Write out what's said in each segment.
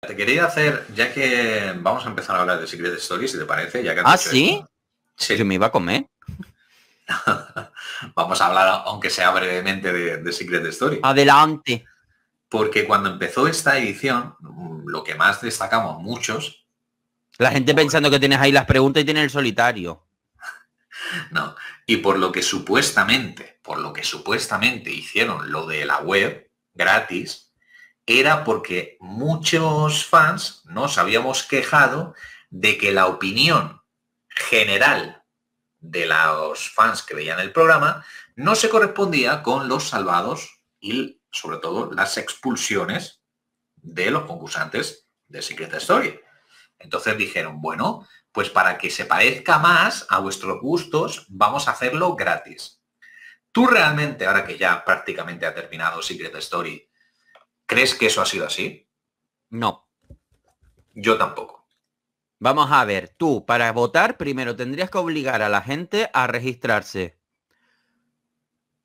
Te quería hacer, ya que vamos a empezar a hablar de Secret Story, si te parece, ya que... Ah, sí? sí. me iba a comer. vamos a hablar, aunque sea brevemente, de, de Secret Story. Adelante. Porque cuando empezó esta edición, mm, lo que más destacamos muchos... La gente pensando que tienes ahí las preguntas y tienes el solitario. no, y por lo que supuestamente, por lo que supuestamente hicieron lo de la web gratis, era porque muchos fans nos habíamos quejado de que la opinión general de los fans que veían el programa no se correspondía con los salvados y sobre todo las expulsiones de los concursantes de Secret Story. Entonces dijeron, bueno, pues para que se parezca más a vuestros gustos, vamos a hacerlo gratis. Tú realmente, ahora que ya prácticamente ha terminado Secret Story, ¿Crees que eso ha sido así? No. Yo tampoco. Vamos a ver, tú para votar primero tendrías que obligar a la gente a registrarse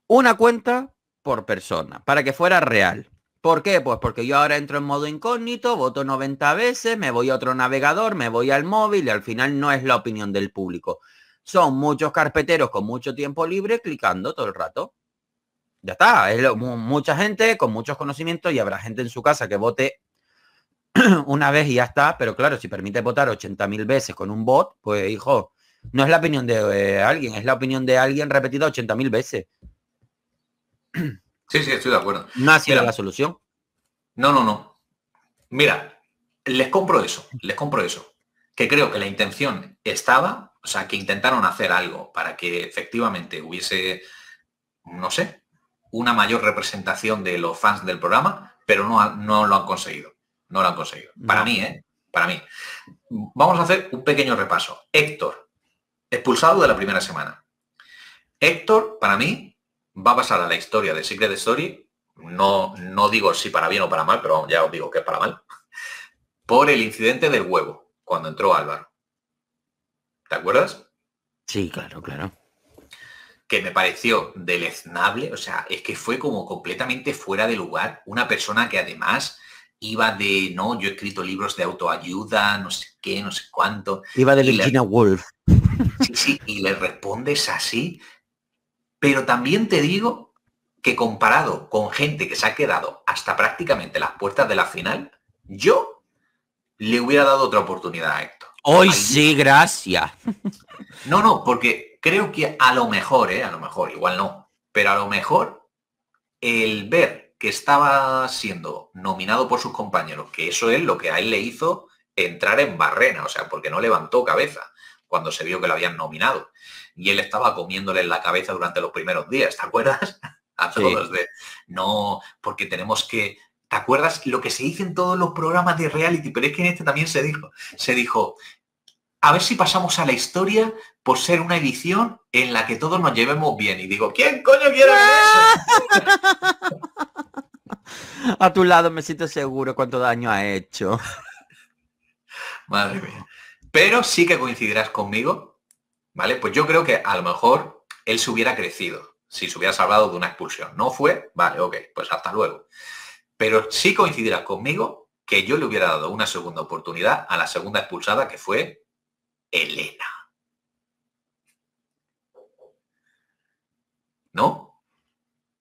una cuenta por persona para que fuera real. ¿Por qué? Pues porque yo ahora entro en modo incógnito, voto 90 veces, me voy a otro navegador, me voy al móvil y al final no es la opinión del público. Son muchos carpeteros con mucho tiempo libre clicando todo el rato. Ya está, es mucha gente con muchos conocimientos y habrá gente en su casa que vote una vez y ya está, pero claro, si permite votar 80.000 veces con un bot, pues hijo, no es la opinión de eh, alguien, es la opinión de alguien repetida 80.000 veces. Sí, sí, estoy de acuerdo. No ha sido la solución. No, no, no. Mira, les compro eso, les compro eso. Que creo que la intención estaba, o sea, que intentaron hacer algo para que efectivamente hubiese, no sé, una mayor representación de los fans del programa, pero no, no lo han conseguido. No lo han conseguido. Para mí, ¿eh? Para mí. Vamos a hacer un pequeño repaso. Héctor, expulsado de la primera semana. Héctor, para mí, va a pasar a la historia de Secret Story. No, no digo si para bien o para mal, pero ya os digo que es para mal. Por el incidente del huevo, cuando entró Álvaro. ¿Te acuerdas? Sí, claro, claro que me pareció deleznable, o sea, es que fue como completamente fuera de lugar una persona que además iba de, no, yo he escrito libros de autoayuda, no sé qué, no sé cuánto. Iba de Virginia Wolf Sí, sí, y le respondes así, pero también te digo que comparado con gente que se ha quedado hasta prácticamente las puertas de la final, yo le hubiera dado otra oportunidad a esto. Hoy sí, gracias. No, no, porque creo que a lo mejor, eh, a lo mejor, igual no, pero a lo mejor el ver que estaba siendo nominado por sus compañeros, que eso es lo que a él le hizo entrar en barrena, o sea, porque no levantó cabeza cuando se vio que lo habían nominado. Y él estaba comiéndole en la cabeza durante los primeros días, ¿te acuerdas? a todos de, no, porque tenemos que ¿Te acuerdas lo que se dice en todos los programas de reality? Pero es que en este también se dijo. Se dijo, a ver si pasamos a la historia por ser una edición en la que todos nos llevemos bien. Y digo, ¿quién coño quiere eso? A tu lado me siento seguro cuánto daño ha hecho. Madre mía. Pero sí que coincidirás conmigo, ¿vale? Pues yo creo que a lo mejor él se hubiera crecido si se hubiera salvado de una expulsión. No fue, vale, ok, pues hasta luego. Pero sí coincidirás conmigo que yo le hubiera dado una segunda oportunidad a la segunda expulsada que fue Elena. ¿no?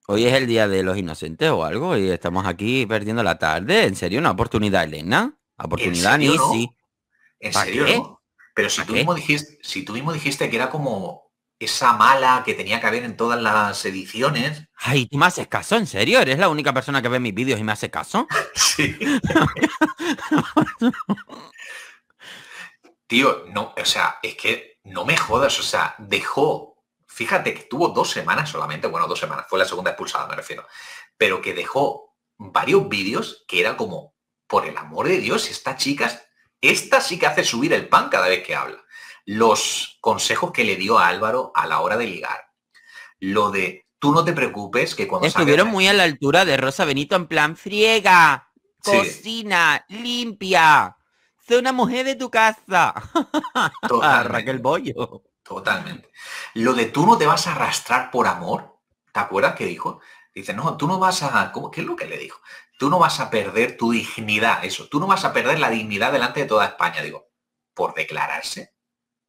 Hoy es el día de los inocentes o algo y estamos aquí perdiendo la tarde. ¿En serio? ¿Una oportunidad, Elena? ¿Oportunidad? ¿En sí. ¿En serio Pero si tú, mismo dijiste, si tú mismo dijiste que era como esa mala que tenía que haber en todas las ediciones. Ay, ¿tú me haces caso? ¿En serio? ¿Eres la única persona que ve mis vídeos y me hace caso? sí. Tío, no, o sea, es que no me jodas, o sea, dejó Fíjate que tuvo dos semanas solamente, bueno, dos semanas, fue la segunda expulsada, me refiero, pero que dejó varios vídeos que era como, por el amor de Dios, Estas chicas, esta sí que hace subir el pan cada vez que habla. Los consejos que le dio a Álvaro a la hora de ligar. Lo de, tú no te preocupes que cuando... Estuvieron muy a la altura de Rosa Benito en plan, friega, cocina, limpia, sé una mujer de tu casa. Raquel Bollo. Totalmente. Lo de tú no te vas a arrastrar por amor, ¿te acuerdas que dijo? Dice, no, tú no vas a... ¿Qué es lo que le dijo? Tú no vas a perder tu dignidad, eso. Tú no vas a perder la dignidad delante de toda España, digo. Por declararse,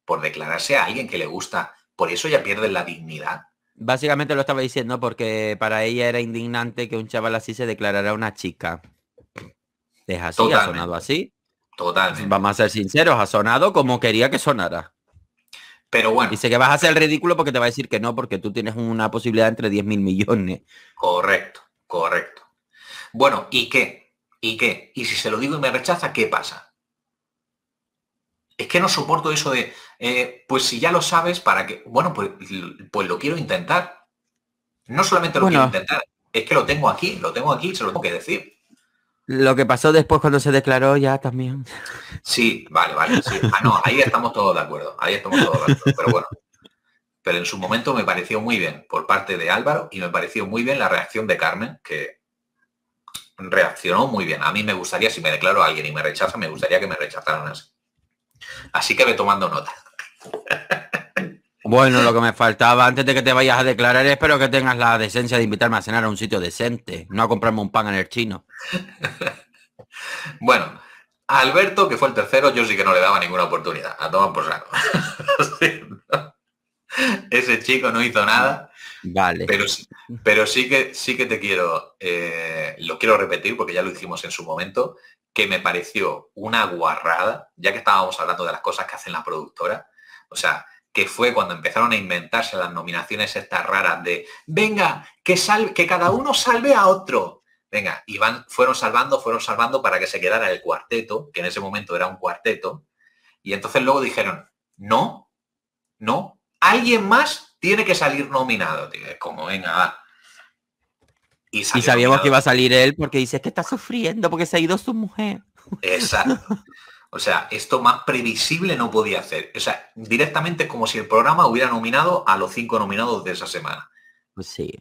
por declararse a alguien que le gusta. Por eso ya pierdes la dignidad. Básicamente lo estaba diciendo porque para ella era indignante que un chaval así se declarara una chica. Es así, ha sonado así. Totalmente. Vamos a ser sinceros, ha sonado como quería que sonara. Pero bueno. Dice que vas a hacer el ridículo porque te va a decir que no, porque tú tienes una posibilidad entre 10 mil millones. Correcto, correcto. Bueno, ¿y qué? ¿Y qué? ¿Y si se lo digo y me rechaza, qué pasa? Es que no soporto eso de, eh, pues si ya lo sabes, ¿para qué? Bueno, pues, pues lo quiero intentar. No solamente lo quiero intentar, es que lo tengo aquí, lo tengo aquí, se lo tengo que decir. Lo que pasó después cuando se declaró ya también. Sí, vale, vale. Ah, no, ahí estamos todos de acuerdo. Ahí estamos todos de acuerdo. Pero bueno. Pero en su momento me pareció muy bien por parte de Álvaro y me pareció muy bien la reacción de Carmen, que reaccionó muy bien. A mí me gustaría, si me declaro a alguien y me rechaza, me gustaría que me rechazaran así. Así que ve tomando nota. Bueno, lo que me faltaba antes de que te vayas a declarar, espero que tengas la decencia de invitarme a cenar a un sitio decente, no a comprarme un pan en el chino. bueno, Alberto, que fue el tercero, yo sí que no le daba ninguna oportunidad. A tomar por saco. Ese chico no hizo nada. Vale. Pero, pero sí que sí que te quiero, eh, lo quiero repetir porque ya lo hicimos en su momento, que me pareció una guarrada, ya que estábamos hablando de las cosas que hacen la productora. O sea, que fue cuando empezaron a inventarse las nominaciones estas raras de, venga, que, que cada uno salve a otro. Venga, y fueron salvando, fueron salvando para que se quedara el cuarteto, que en ese momento era un cuarteto. Y entonces luego dijeron, no, no, alguien más tiene que salir nominado. como, venga, va. Y, sabíamos que iba a salir él porque dice que está sufriendo porque se ha ido su mujer. Exacto. O sea, esto más previsible no podía hacer. O sea, directamente como si el programa hubiera nominado a los cinco nominados de esa semana. Pues sí.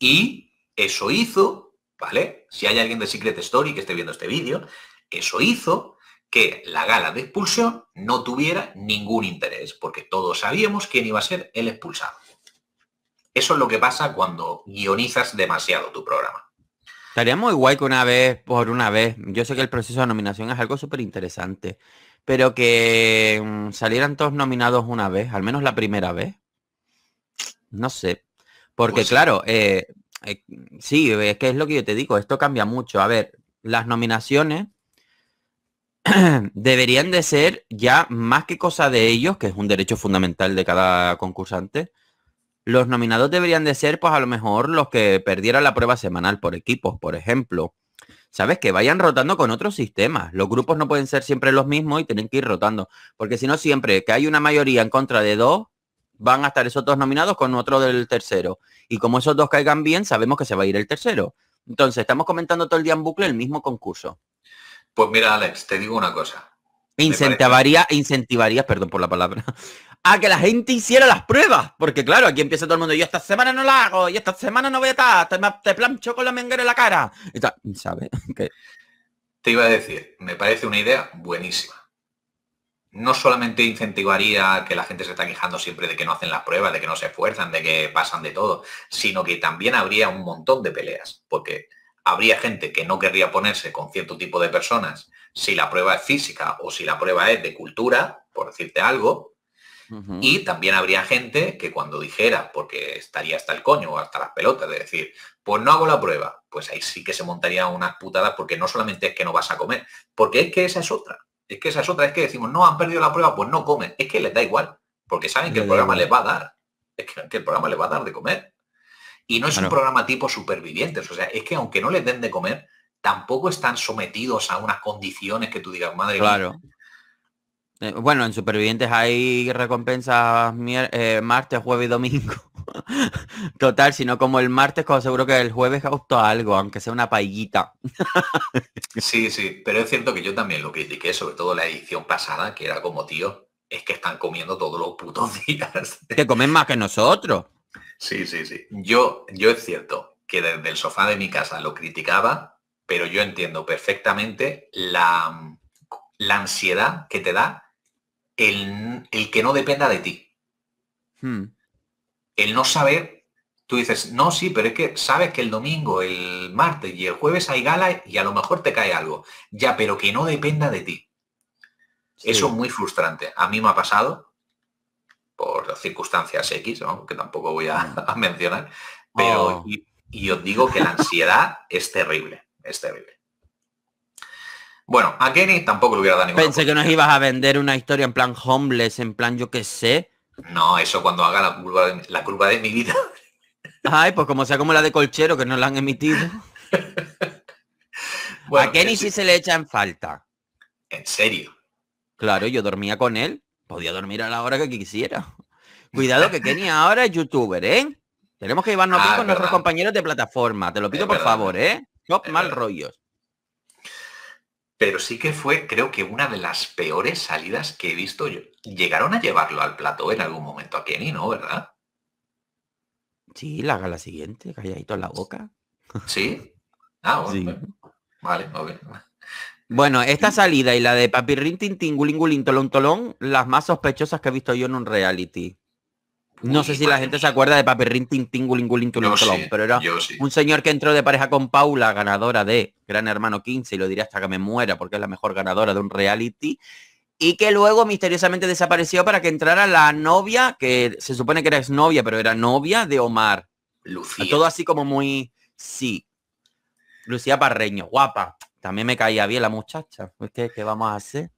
Y eso hizo, ¿vale? Si hay alguien de Secret Story que esté viendo este vídeo, eso hizo que la gala de expulsión no tuviera ningún interés, porque todos sabíamos quién iba a ser el expulsado. Eso es lo que pasa cuando guionizas demasiado tu programa. Estaría muy guay que una vez, por una vez, yo sé que el proceso de nominación es algo súper interesante, pero que mm, salieran todos nominados una vez, al menos la primera vez. No sé. Porque pues claro, eh, eh, sí, es que es lo que yo te digo, esto cambia mucho. A ver, las nominaciones deberían de ser ya más que cosa de ellos, que es un derecho fundamental de cada concursante, los nominados deberían de ser, pues a lo mejor los que perdieran la prueba semanal por equipos, por ejemplo. ¿Sabes? Que vayan rotando con otros sistemas. Los grupos no pueden ser siempre los mismos y tienen que ir rotando. Porque si no, siempre que hay una mayoría en contra de dos, van a estar esos dos nominados con otro del tercero. Y como esos dos caigan bien, sabemos que se va a ir el tercero. Entonces, estamos comentando todo el día en bucle el mismo concurso. Pues mira, Alex, te digo una cosa. Incentivaría, incentivaría, perdón por la palabra, a que la gente hiciera las pruebas. Porque claro, aquí empieza todo el mundo, yo esta semana no la hago, y esta semana no voy a estar, te, plancho con la menguera en la cara. Y tal, ¿sabes? Te iba a decir, me parece una idea buenísima. No solamente incentivaría que la gente se está quejando siempre de que no hacen las pruebas, de que no se esfuerzan, de que pasan de todo, sino que también habría un montón de peleas, porque habría gente que no querría ponerse con cierto tipo de personas si la prueba es física o si la prueba es de cultura, por decirte algo, y también habría gente que cuando dijera, porque estaría hasta el coño o hasta las pelotas, de decir, pues no hago la prueba, pues ahí sí que se montaría unas putadas porque no solamente es que no vas a comer, porque es que esa es otra, es que esa es otra, es que decimos, no, han perdido la prueba, pues no comen, es que les da igual, porque saben que el programa les va a dar, es que, el programa les va a dar de comer. Y no es un programa tipo supervivientes, o sea, es que aunque no les den de comer, tampoco están sometidos a unas condiciones que tú digas, madre claro. Eh, bueno, en Supervivientes hay recompensas eh, martes, jueves y domingo. Total, sino como el martes, como seguro que el jueves ha algo, aunque sea una paillita. sí, sí, pero es cierto que yo también lo critiqué, sobre todo la edición pasada, que era como, tío, es que están comiendo todos los putos días. que comen más que nosotros. Sí, sí, sí. Yo, yo es cierto que desde el sofá de mi casa lo criticaba, pero yo entiendo perfectamente la, la ansiedad que te da el, que no dependa de ti. Hmm. El no saber, tú dices, no, sí, pero es que sabes que el domingo, el martes y el jueves hay gala y a lo mejor te cae algo. Ya, pero que no dependa de ti. Eso es muy frustrante. A mí me ha pasado, por circunstancias X, que tampoco voy a, hmm. mencionar, pero oh. yo os digo que la ansiedad es terrible, es terrible. Bueno, a Kenny tampoco le hubiera dado ninguna Pensé que nos ibas a vender una historia en plan homeless, en plan yo qué sé. No, eso cuando haga la curva de, mi vida. Ay, pues como sea como la de Colchero, que no la han emitido. a Kenny sí se le echa en falta. ¿En serio? Claro, yo dormía con él. Podía dormir a la hora que quisiera. Cuidado que Kenny ahora es youtuber, ¿eh? Tenemos que llevarnos ah, con nuestros compañeros de plataforma. Te lo pido por favor, ¿eh? Top mal rollos pero sí que fue, creo que una de las peores salidas que he visto yo. Llegaron a llevarlo al plató en algún momento a Kenny, ¿no? ¿Verdad? Sí, la gala siguiente, calladito en la boca. ¿Sí? Ah, bueno. Pues, vale, Bueno, esta salida y la de Papirrin Tintín, Gulín las más sospechosas que he visto yo en un reality. No sé si la gente se acuerda de Paper Tintín ting pero era un señor que entró de pareja con Paula, ganadora de Gran Hermano 15, y lo diré hasta que me muera porque es la mejor ganadora de un reality, y que luego misteriosamente desapareció para que entrara la novia, que se supone que era exnovia, pero era novia de Omar. Lucía. Todo así como muy, sí. Lucía Parreño, guapa. También me caía bien la muchacha. qué vamos a hacer?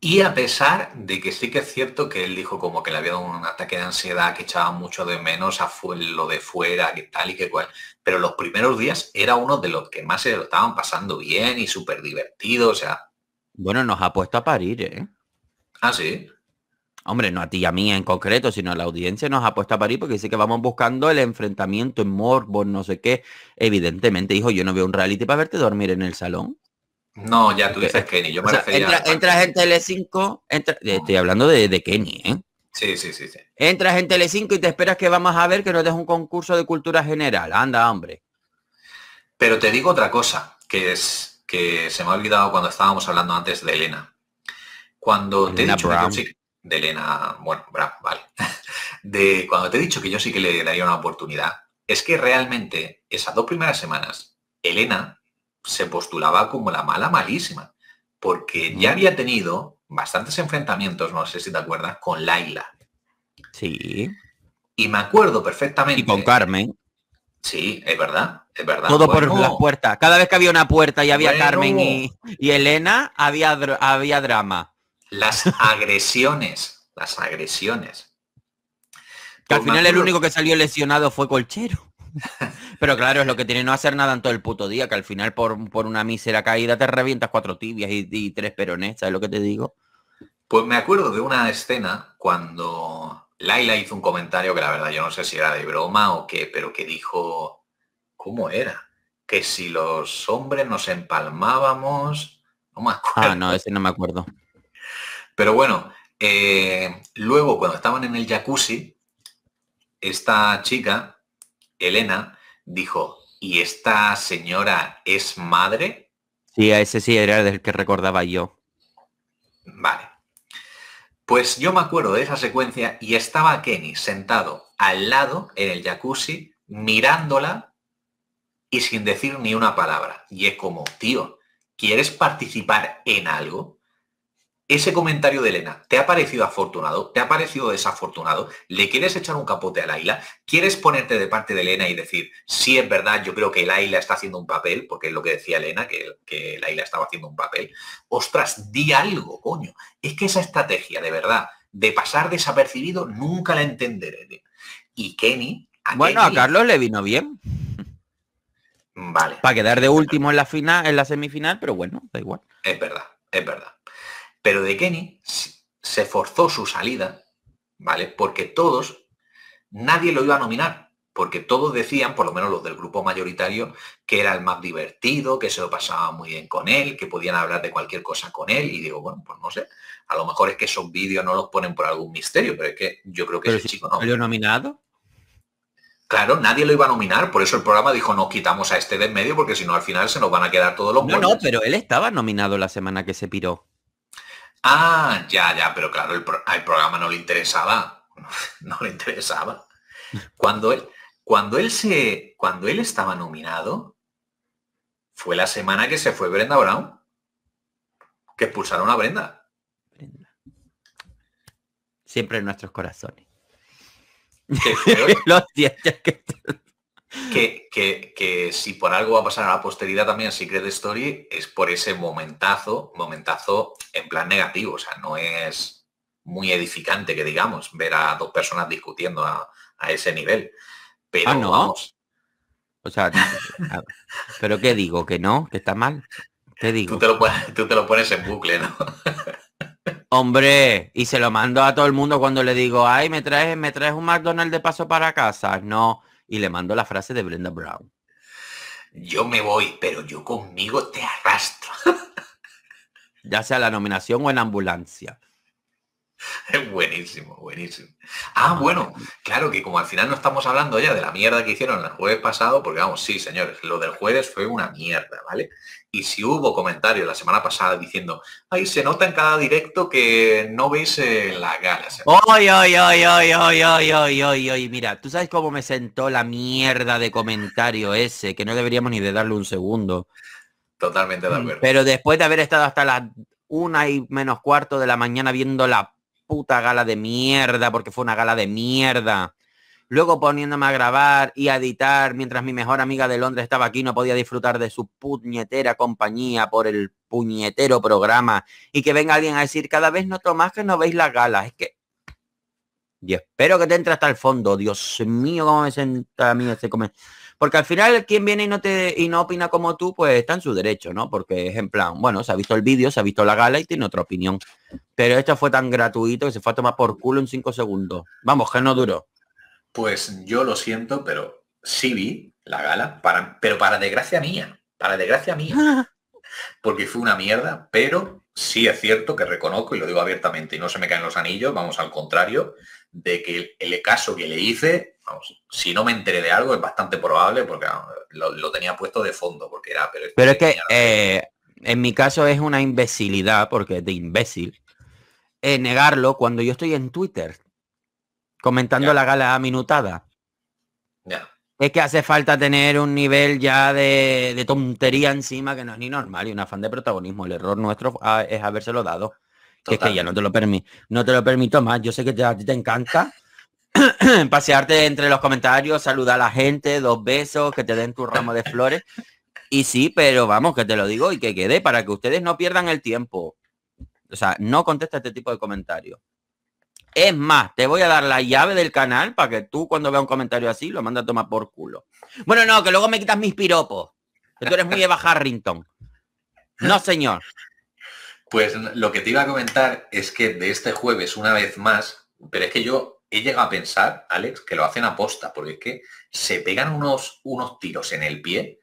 Y a pesar de que sí que es cierto que él dijo como que le había dado un ataque de ansiedad, que echaba mucho de menos a lo de fuera, que tal y que cual, pero los primeros días era uno de los que más se lo estaban pasando bien y súper divertido, o sea... Bueno, nos ha puesto a parir, ¿eh? Ah, sí. Hombre, no a ti y a mí en concreto, sino a la audiencia nos ha puesto a parir porque dice que vamos buscando el enfrentamiento en morbo, no sé qué. Evidentemente, hijo, yo no veo un reality para verte dormir en el salón. No, ya tú dices Kenny, yo me o entra, entras en Tele5, estoy hablando de, Kenny, ¿eh? Sí, sí, sí, Entras en Tele5 y te esperas que vamos a ver que nos des un concurso de cultura general. Anda, hombre. Pero te digo otra cosa, que es que se me ha olvidado cuando estábamos hablando antes de Elena. Cuando te he dicho de Elena, bueno, vale. De cuando te he dicho que yo sí que le daría una oportunidad, es que realmente esas dos primeras semanas, Elena se postulaba como la mala malísima, porque ya mm. había tenido bastantes enfrentamientos, no sé si te acuerdas, con Laila. Sí. Y me acuerdo perfectamente. Y con Carmen. Sí, es verdad, es verdad. Todo por las puertas. Cada vez que había una puerta y había Carmen y, y, Elena, había, había drama. Las agresiones, las agresiones. Que al pues final el único que salió lesionado fue Colchero. Pero claro, es lo que tiene no hacer nada en todo el puto día, que al final por, una mísera caída te revientas cuatro tibias y, tres perones, ¿sabes lo que te digo? Pues me acuerdo de una escena cuando Laila hizo un comentario que la verdad yo no sé si era de broma o qué, pero que dijo, ¿cómo era? Que si los hombres nos empalmábamos, no me acuerdo. Ah, no, ese no me acuerdo. Pero bueno, eh, luego cuando estaban en el jacuzzi, esta chica Elena dijo, ¿y esta señora es madre? Sí, a ese sí era el que recordaba yo. Vale. Pues yo me acuerdo de esa secuencia y estaba Kenny sentado al lado en el jacuzzi mirándola y sin decir ni una palabra. Y es como, tío, ¿quieres participar en algo? Ese comentario de Elena, ¿te ha parecido afortunado? ¿Te ha parecido desafortunado? ¿Le quieres echar un capote a Laila? ¿Quieres ponerte de parte de Elena y decir, sí es verdad, yo creo que Laila está haciendo un papel, porque es lo que decía Elena, que, Laila estaba haciendo un papel? Ostras, di algo, coño. Es que esa estrategia, de verdad, de pasar desapercibido, nunca la entenderé. Y Kenny... bueno, a Carlos le vino bien. Vale. Para quedar de último en la final, en la semifinal, pero bueno, da igual. Es verdad, es verdad. Pero de Kenny se forzó su salida, ¿vale? Porque todos, nadie lo iba a nominar, porque todos decían, por lo menos los del grupo mayoritario, que era el más divertido, que se lo pasaba muy bien con él, que podían hablar de cualquier cosa con él. Y digo, bueno, pues no sé, a lo mejor es que esos vídeos no los ponen por algún misterio, pero es que yo creo que ese chico no. ¿Lo nominado? Claro, nadie lo iba a nominar, por eso el programa dijo nos quitamos a este de en medio porque si no al final se nos van a quedar todos los No, no, pero él estaba nominado la semana que se piró. Ah, ya, ya, pero claro, el programa no le interesaba. No le interesaba. Cuando él, cuando él se. Cuando él estaba nominado, fue la semana que se fue Brenda Brown. Que expulsaron a Brenda. Siempre en nuestros corazones. Los días que Que, si por algo va a pasar a la posteridad también Secret Story es por ese momentazo, momentazo en plan negativo, o sea, no es muy edificante que digamos ver a dos personas discutiendo a, ese nivel. Pero ah, no? vamos. O sea, pero ¿qué digo? ¿Que no? ¿Que está mal? ¿Qué digo? Tú te lo, tú te lo pones en bucle, ¿no? Hombre, y se lo mando a todo el mundo cuando le digo, ay, me traes, me traes un McDonald's de paso para casa. No, y le mando la frase de Brenda Brown. Yo me voy, pero yo conmigo te arrastro. ya sea la nominación o en ambulancia. Buenísimo, buenísimo. Ah, bueno, claro que como al final no estamos hablando ya de la mierda que hicieron el jueves pasado, porque vamos, sí, señores, lo del jueves fue una mierda, ¿vale? Y si hubo comentarios la semana pasada diciendo, ahí se nota en cada directo que no veis eh, la gala. Oy, ay, ay, ay, ay, ay, ay, oy, mira, ¿tú sabes cómo me sentó la mierda de comentario ese? Que no deberíamos ni de darle un segundo. Totalmente de mm, acuerdo. Pero después de haber estado hasta las una y menos cuarto de la mañana viendo la puta gala de mierda, porque fue una gala de mierda luego poniéndome a grabar y a editar mientras mi mejor amiga de Londres estaba aquí, no podía disfrutar de su puñetera compañía por el puñetero programa y que venga alguien a decir cada vez no más que no veis las galas, es que y espero que te entre hasta el fondo, Dios mío, cómo me senta a mí ese comentario. Porque al final quien viene y no te y no opina como tú, pues está en su derecho, ¿no? Porque es en plan, bueno, se ha visto el vídeo, se ha visto la gala y tiene otra opinión. Pero esto fue tan gratuito que se fue a tomar por culo en cinco segundos. Vamos, que no duró. Pues yo lo siento, pero sí vi la gala, pero para desgracia mía, para desgracia mía. Porque fue una mierda, pero sí es cierto que reconozco y lo digo abiertamente y no se me caen los anillos, vamos al contrario, de que el, caso que le hice, vamos, si no me enteré de algo es bastante probable porque ah, lo, tenía puesto de fondo, porque era... Pero, es que eh, en mi caso es una imbecilidad, porque es de imbécil, eh, negarlo cuando yo estoy en Twitter comentando la gala minutada. Es que hace falta tener un nivel ya de, tontería encima que no es ni normal y un afán de protagonismo. El error nuestro es habérselo dado. Que es que ya no te lo permito, no te lo permito más. Yo sé que te, a ti te encanta pasearte entre los comentarios, saludar a la gente, dos besos, que te den tu ramo de flores. Y sí, pero vamos, que te lo digo y que quede para que ustedes no pierdan el tiempo. O sea, no contesta este tipo de comentarios. Es más, te voy a dar la llave del canal para que tú cuando veas un comentario así lo manda a tomar por culo. Bueno, no, que luego me quitas mis piropos. tú eres muy Eva Harrington. No, señor. Pues lo que te iba a comentar es que de este jueves, una vez más, pero es que yo he llegado a pensar, Alex, que lo hacen aposta porque es que se pegan unos, unos tiros en el pie,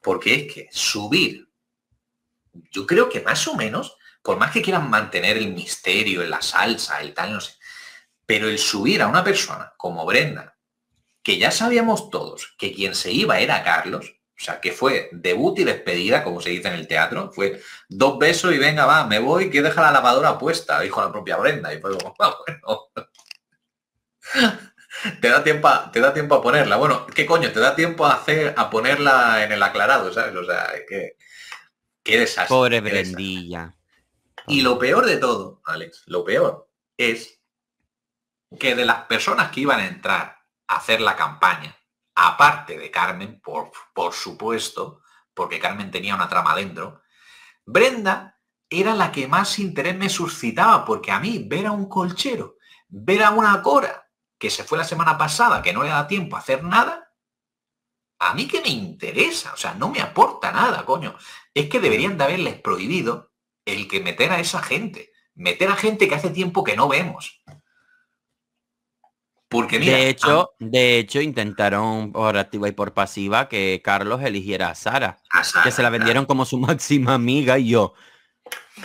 porque es que subir, yo creo que más o menos, por más que quieran mantener el misterio, la salsa, el tal, no sé, pero el subir a una persona como Brenda, que ya sabíamos todos que quien se iba era Carlos, o sea, que fue debut y despedida, como se dice en el teatro. Fue dos besos y venga, va, me voy, que deja la lavadora puesta, dijo la propia Brenda. Y fue como, ah, bueno. te, da tiempo a, te da tiempo a ponerla. Bueno, ¿qué coño? Te da tiempo a hacer a ponerla en el aclarado, ¿sabes? O sea, que, qué desastre. Pobre Brendilla. Y lo peor de todo, Alex, lo peor es que de las personas que iban a entrar a hacer la campaña, aparte de Carmen, por, por supuesto, porque Carmen tenía una trama dentro, Brenda era la que más interés me suscitaba, porque a mí ver a un colchero, ver a una cora que se fue la semana pasada, que no le da tiempo a hacer nada, a mí que me interesa, o sea, no me aporta nada, coño. Es que deberían de haberles prohibido el que meter a esa gente, meter a gente que hace tiempo que no vemos. Porque de hecho, de hecho intentaron por activa y por pasiva que Carlos eligiera a Sara, que se la vendieron como su máxima amiga y yo.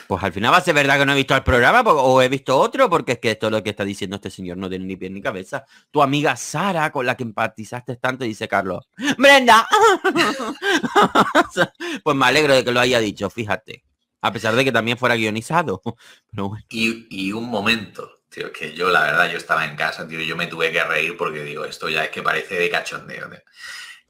Pues al final va a ser verdad que no he visto el programa o he visto otro, porque es que esto es lo que está diciendo este señor no tiene ni pie ni cabeza. Tu amiga Sara, con la que empatizaste tanto, dice Carlos. Brenda. pues me alegro de que lo haya dicho, fíjate. A pesar de que también fuera guionizado. y un momento, que yo, la verdad, yo estaba en casa, tío, yo me tuve que reír porque digo, esto ya es que parece de cachondeo,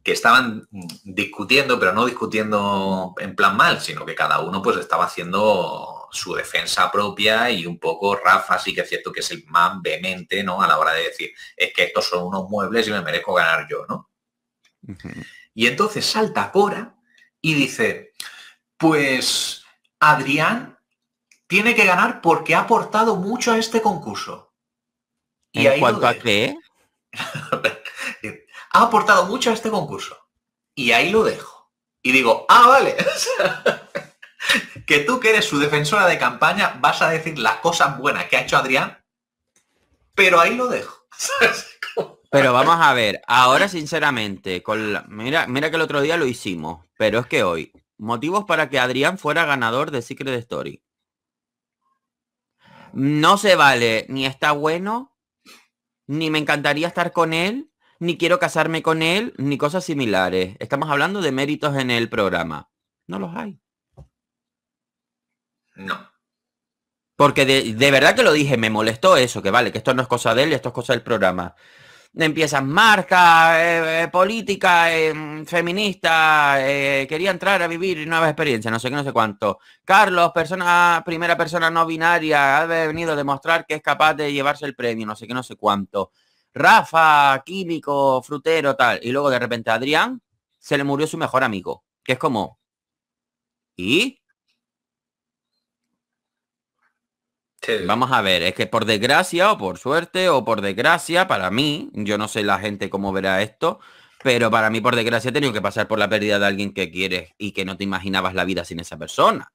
Que estaban discutiendo, pero no discutiendo en plan mal, sino que cada uno pues estaba haciendo su defensa propia y un poco Rafa sí que es cierto que es el más vehemente, ¿no? A la hora de decir, es que estos son unos muebles y me merezco ganar yo, ¿no? Y entonces salta Cora y dice, pues Adrián tiene que ganar porque ha aportado mucho a este concurso. Y ¿En cuanto a qué? ha aportado mucho a este concurso. Y ahí lo dejo. Y digo, ah, vale. que tú que eres su defensora de campaña vas a decir las cosas buenas que ha hecho Adrián, pero ahí lo dejo. pero vamos a ver, ahora sinceramente, con la... mira, mira que el otro día lo hicimos, pero es que hoy, motivos para que Adrián fuera ganador de Secret Story no se vale, ni está bueno, ni me encantaría estar con él, ni quiero casarme con él, ni cosas similares. Estamos hablando de méritos en el programa. No los hay. No. Porque de, verdad que lo dije, me molestó eso, que vale, que esto no es cosa de él, esto es cosa del programa empiezan marca, eh, eh, política, eh, feminista, quería entrar a vivir nueva experiencia no sé qué, no sé cuánto. Carlos, persona, primera persona no binaria, ha venido a demostrar que es capaz de llevarse el premio, no sé qué, no sé cuánto. Rafa, químico, frutero, tal. Y luego de repente a Adrián se le murió su mejor amigo, que es como, ¿y? Vamos a ver, es que por desgracia o por suerte o por desgracia, para mí, yo no sé la gente cómo verá esto, pero para mí por desgracia he tenido que pasar por la pérdida de alguien que quieres y que no te imaginabas la vida sin esa persona.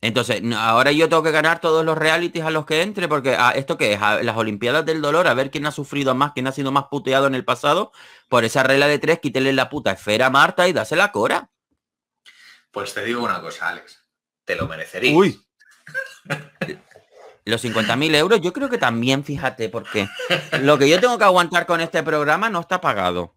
Entonces, ahora yo tengo que ganar todos los realities a los que entre, porque a ah, esto que es, ah, las Olimpiadas del Dolor, a ver quién ha sufrido más, quién ha sido más puteado en el pasado, por esa regla de tres, quítele la puta esfera a Marta y dásela a Cora. Pues te digo una cosa, Alex, te lo merecerías. Los 50.000 euros, yo creo que también, fíjate, porque lo que yo tengo que aguantar con este programa no está pagado.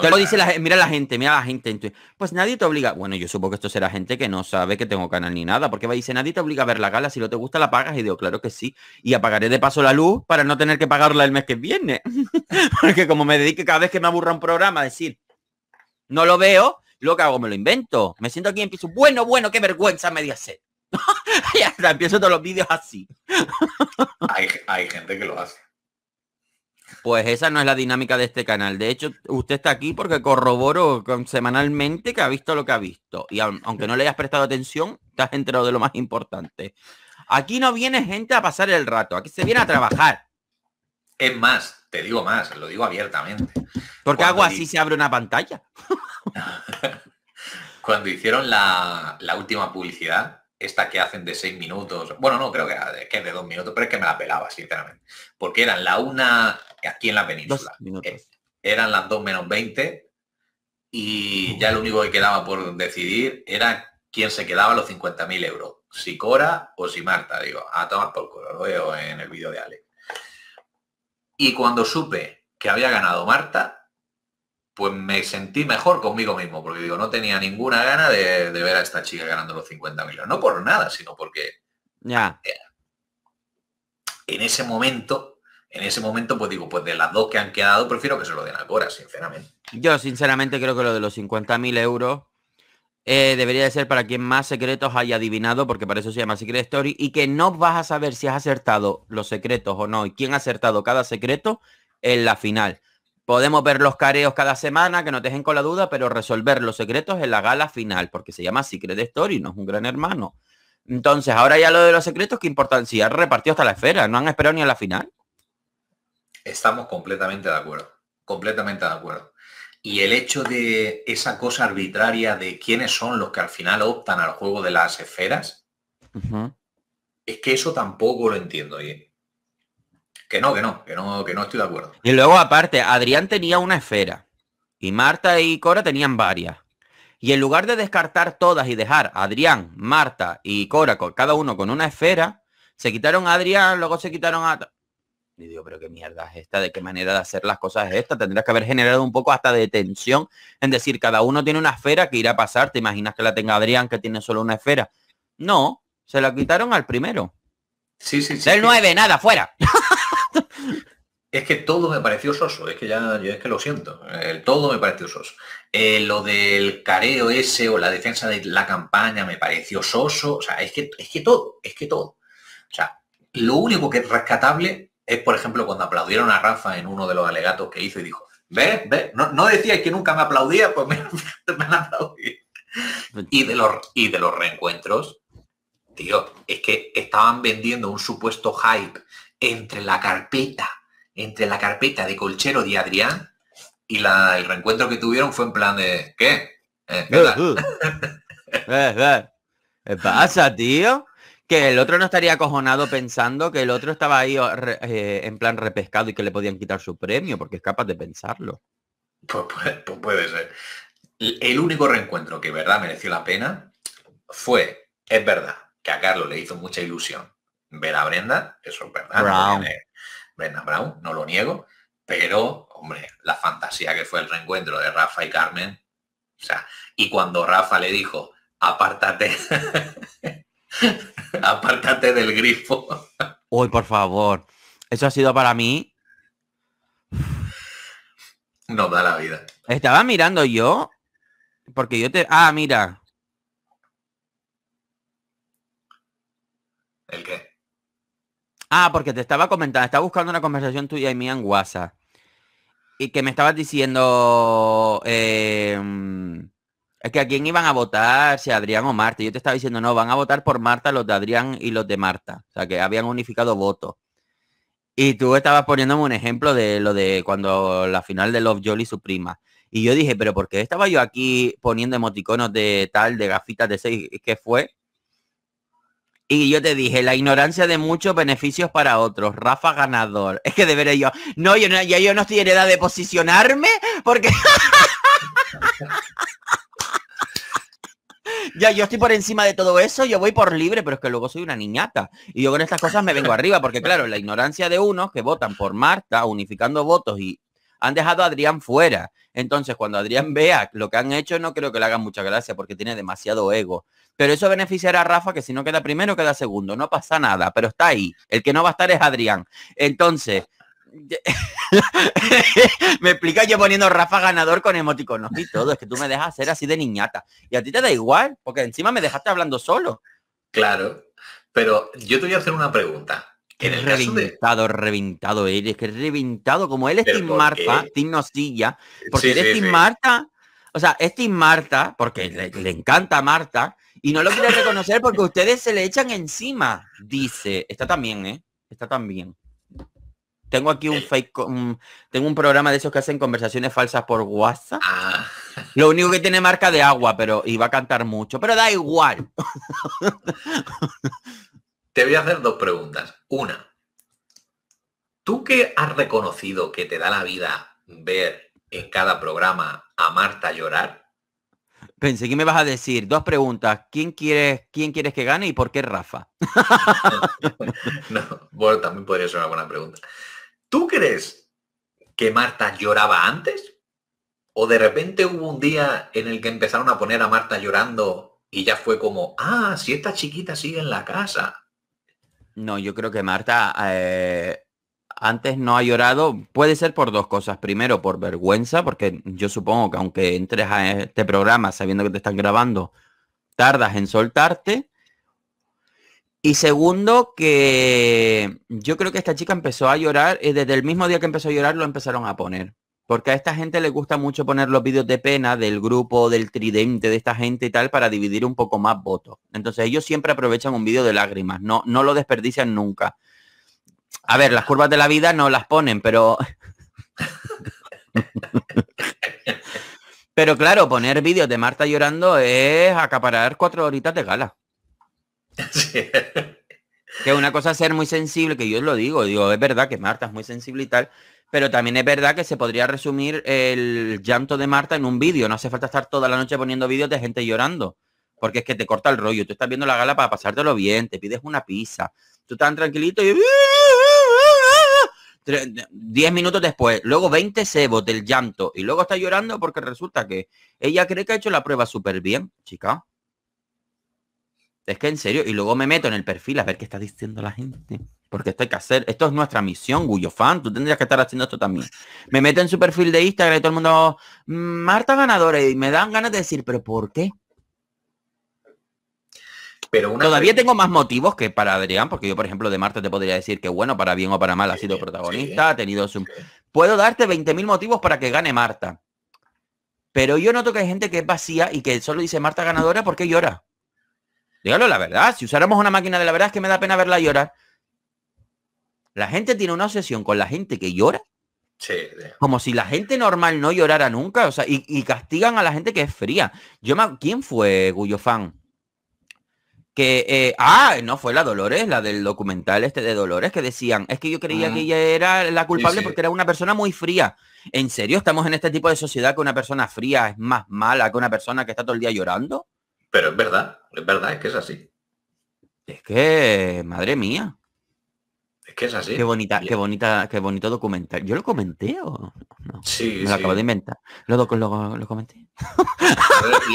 te lo dice la, mira la gente, mira la gente. Pues nadie te obliga. Bueno, yo supongo que esto será gente que no sabe que tengo canal ni nada, porque va a dice, nadie te obliga a ver la gala, si no te gusta la pagas. Y digo, claro que sí. Y apagaré de paso la luz para no tener que pagarla el mes que viene. porque como me dedique cada vez que me aburra un programa a decir, no lo veo, lo que hago me lo invento. Me siento aquí en piso, bueno, bueno, qué vergüenza me sed. y empiezo todos los vídeos así. hay, gente que lo hace. Pues esa no es la dinámica de este canal. De hecho, usted está aquí porque corroboro semanalmente que ha visto lo que ha visto. Y aunque no le hayas prestado atención, estás enterado de lo más importante. Aquí no viene gente a pasar el rato, aquí se viene a trabajar. Es más, te digo más, lo digo abiertamente. Porque algo hago así, se abre una pantalla. Cuando hicieron la, la última publicidad, esta que hacen de seis minutos, bueno, no, creo que, es de dos minutos, pero es que me la pelaba, sinceramente, porque eran la una, aquí en la península, eh, eran las dos menos 20 y ya lo único que quedaba por decidir era quién se quedaba los 50.000 euros, si Cora o si Marta, digo, a tomar por culo, lo veo en el vídeo de Ale. Y cuando supe que había ganado Marta, pues me sentí mejor conmigo mismo, porque digo, no tenía ninguna gana de, ver a esta chica ganando los 50 euros No por nada, sino porque ya. en ese momento, en ese momento, pues digo, pues de las dos que han quedado, prefiero que se lo den a Cora, sinceramente. Yo sinceramente creo que lo de los 50.000 euros eh, debería de ser para quien más secretos haya adivinado, porque para eso se llama Secret Story, y que no vas a saber si has acertado los secretos o no, y quién ha acertado cada secreto en la final. Podemos ver los careos cada semana, que no te dejen con la duda, pero resolver los secretos en la gala final, porque se llama Secret Story, no es un gran hermano. Entonces, ahora ya lo de los secretos, ¿qué importancia? Han repartido hasta la esfera, no han esperado ni a la final. Estamos completamente de acuerdo, completamente de acuerdo. Y el hecho de esa cosa arbitraria de quiénes son los que al final optan al juego de las esferas, es que eso tampoco lo entiendo. y que no, que no, que no, que no estoy de acuerdo. Y luego, aparte, Adrián tenía una esfera. Y Marta y Cora tenían varias. Y en lugar de descartar todas y dejar a Adrián, Marta y Cora, cada uno con una esfera, se quitaron a Adrián, luego se quitaron a... Y digo, pero qué mierda es esta, de qué manera de hacer las cosas es esta. Tendrías que haber generado un poco hasta de tensión en decir, cada uno tiene una esfera que irá a pasar. ¿Te imaginas que la tenga Adrián, que tiene solo una esfera? No, se la quitaron al primero. Sí, sí, sí. Del 9, nada, fuera. Es que todo me pareció soso, es que ya yo es que lo siento, el todo me pareció soso. Eh, lo del careo ese o la defensa de la campaña me pareció soso, o sea, es que, es que todo, es que todo. O sea, lo único que es rescatable es, por ejemplo, cuando aplaudieron a Rafa en uno de los alegatos que hizo y dijo, ve ¿ves? No, no que nunca me aplaudía, pues me, me han aplaudido. Y de, los, y de los reencuentros, tío, es que estaban vendiendo un supuesto hype entre la carpeta, entre la carpeta de colchero de Adrián y el reencuentro que tuvieron fue en plan de ¿qué? Eh, ¿qué, pasa, tío? Que el otro no estaría acojonado pensando que el otro estaba ahí oh, eh, en plan repescado y que le podían quitar su premio, porque es capaz de pensarlo. pues, pues, pues puede ser. El único reencuentro que verdad mereció la pena fue, es verdad, que a Carlos le hizo mucha ilusión ver a Brenda, eso es verdad. No Brenda Brown, no lo niego, pero, hombre, la fantasía que fue el reencuentro de Rafa y Carmen, o sea, y cuando Rafa le dijo, apártate, apártate del grifo. Uy, por favor, eso ha sido para mí... No da la vida. Estaba mirando yo, porque yo te... Ah, mira, ¿El qué? Ah, porque te estaba comentando, estaba buscando una conversación tuya y mía en WhatsApp. Y que me estabas diciendo em, que a quién iban a votar, si Adrián o Marta. Yo te estaba diciendo, no, van a votar por Marta los de Adrián y los de Marta. O sea, que habían unificado votos. Y tú estabas poniéndome un ejemplo de lo de cuando la final de Love Jolly su prima. Y yo dije, pero ¿por qué estaba yo aquí poniendo emoticonos de tal, de gafitas de seis? ¿Qué fue? Y yo te dije, la ignorancia de muchos beneficios para otros. Rafa ganador. Es que deberé yo. No, yo no, ya yo no estoy en edad de posicionarme porque. ya yo estoy por encima de todo eso, yo voy por libre, pero es que luego soy una niñata. Y yo con estas cosas me vengo arriba, porque claro, la ignorancia de unos que votan por Marta, unificando votos y han dejado a Adrián fuera. Entonces, cuando Adrián vea lo que han hecho, no creo que le hagan mucha gracia porque tiene demasiado ego. Pero eso beneficiará a Rafa, que si no queda primero, queda segundo. No pasa nada, pero está ahí. El que no va a estar es Adrián. Entonces, me explica yo poniendo Rafa ganador con emoticonos y todo. Es que tú me dejas ser así de niñata. Y a ti te da igual, porque encima me dejaste hablando solo. Claro, pero yo te voy a hacer una pregunta reventado, reventado eres, que reventado, como él es Tim Marta, Tim Nocilla, porque eres Marta, o sea, es Tim Marta, porque le, encanta Marta, y no lo quiere reconocer porque ustedes se le echan encima, dice. Está también, ¿eh? Está también. Tengo aquí un fake, tengo un programa de esos que hacen conversaciones falsas por WhatsApp. Ah. Lo único que tiene marca de agua, pero y va a cantar mucho, pero da igual. Te voy a hacer dos preguntas. Una, tú que has reconocido que te da la vida ver en cada programa a Marta llorar. Pensé que me vas a decir dos preguntas. ¿Quién quieres, quién quieres que gane y por qué Rafa? no, bueno, también podría ser una buena pregunta. ¿Tú crees que Marta lloraba antes? ¿O de repente hubo un día en el que empezaron a poner a Marta llorando y ya fue como, ah, si esta chiquita sigue en la casa? No, yo creo que Marta eh, antes no ha llorado. Puede ser por dos cosas. Primero, por vergüenza, porque yo supongo que aunque entres a este programa sabiendo que te están grabando, tardas en soltarte. Y segundo, que yo creo que esta chica empezó a llorar, y eh, desde el mismo día que empezó a llorar lo empezaron a poner. Porque a esta gente le gusta mucho poner los vídeos de pena del grupo, del tridente, de esta gente y tal, para dividir un poco más votos. Entonces ellos siempre aprovechan un vídeo de lágrimas, no, no lo desperdician nunca. A ver, las curvas de la vida no las ponen, pero... pero claro, poner vídeos de Marta llorando es acaparar cuatro horitas de gala. Sí. Que una cosa ser muy sensible, que yo lo digo, digo, es verdad que Marta es muy sensible y tal, pero también es verdad que se podría resumir el llanto de Marta en un vídeo. No hace falta estar toda la noche poniendo vídeos de gente llorando, porque es que te corta el rollo. Tú estás viendo la gala para pasártelo bien, te pides una pizza, tú estás tranquilito y... 10 minutos después, luego 20 cebos del llanto y luego está llorando porque resulta que ella cree que ha hecho la prueba súper bien, chica. Es que en serio, y luego me meto en el perfil a ver qué está diciendo la gente. Porque esto hay que hacer, esto es nuestra misión, Guyo Fan, tú tendrías que estar haciendo esto también. Me meto en su perfil de Instagram y todo el mundo, Marta mm, ganadora, y me dan ganas de decir, pero ¿por qué? Pero Todavía tengo más motivos que para Adrián, porque yo, por ejemplo, de Marta te podría decir que, bueno, para bien o para mal, ha sido protagonista, ha tenido su... Puedo darte 20.000 motivos para que gane Marta. Pero yo noto que hay gente que es vacía y que solo dice Marta ganadora porque llora. Dígalo la verdad. Si usáramos una máquina de la verdad es que me da pena verla llorar. La gente tiene una obsesión con la gente que llora. como si la gente normal no llorara nunca. O sea, y, castigan a la gente que es fría. Yo ¿Quién fue Fan Que, eh, ah, no fue la Dolores, la del documental este de Dolores, que decían, es que yo creía que ah. ella era la culpable porque era una persona muy fría. En serio, estamos en este tipo de sociedad que una persona fría es más mala que una persona que está todo el día llorando. Pero es verdad, es verdad, es que es así. Es que, madre mía. Es que es así. Qué bonita, qué bonita, qué bonito documental. Yo lo comenté o no. Sí, Me lo acabo de inventar. Lo, lo, comenté.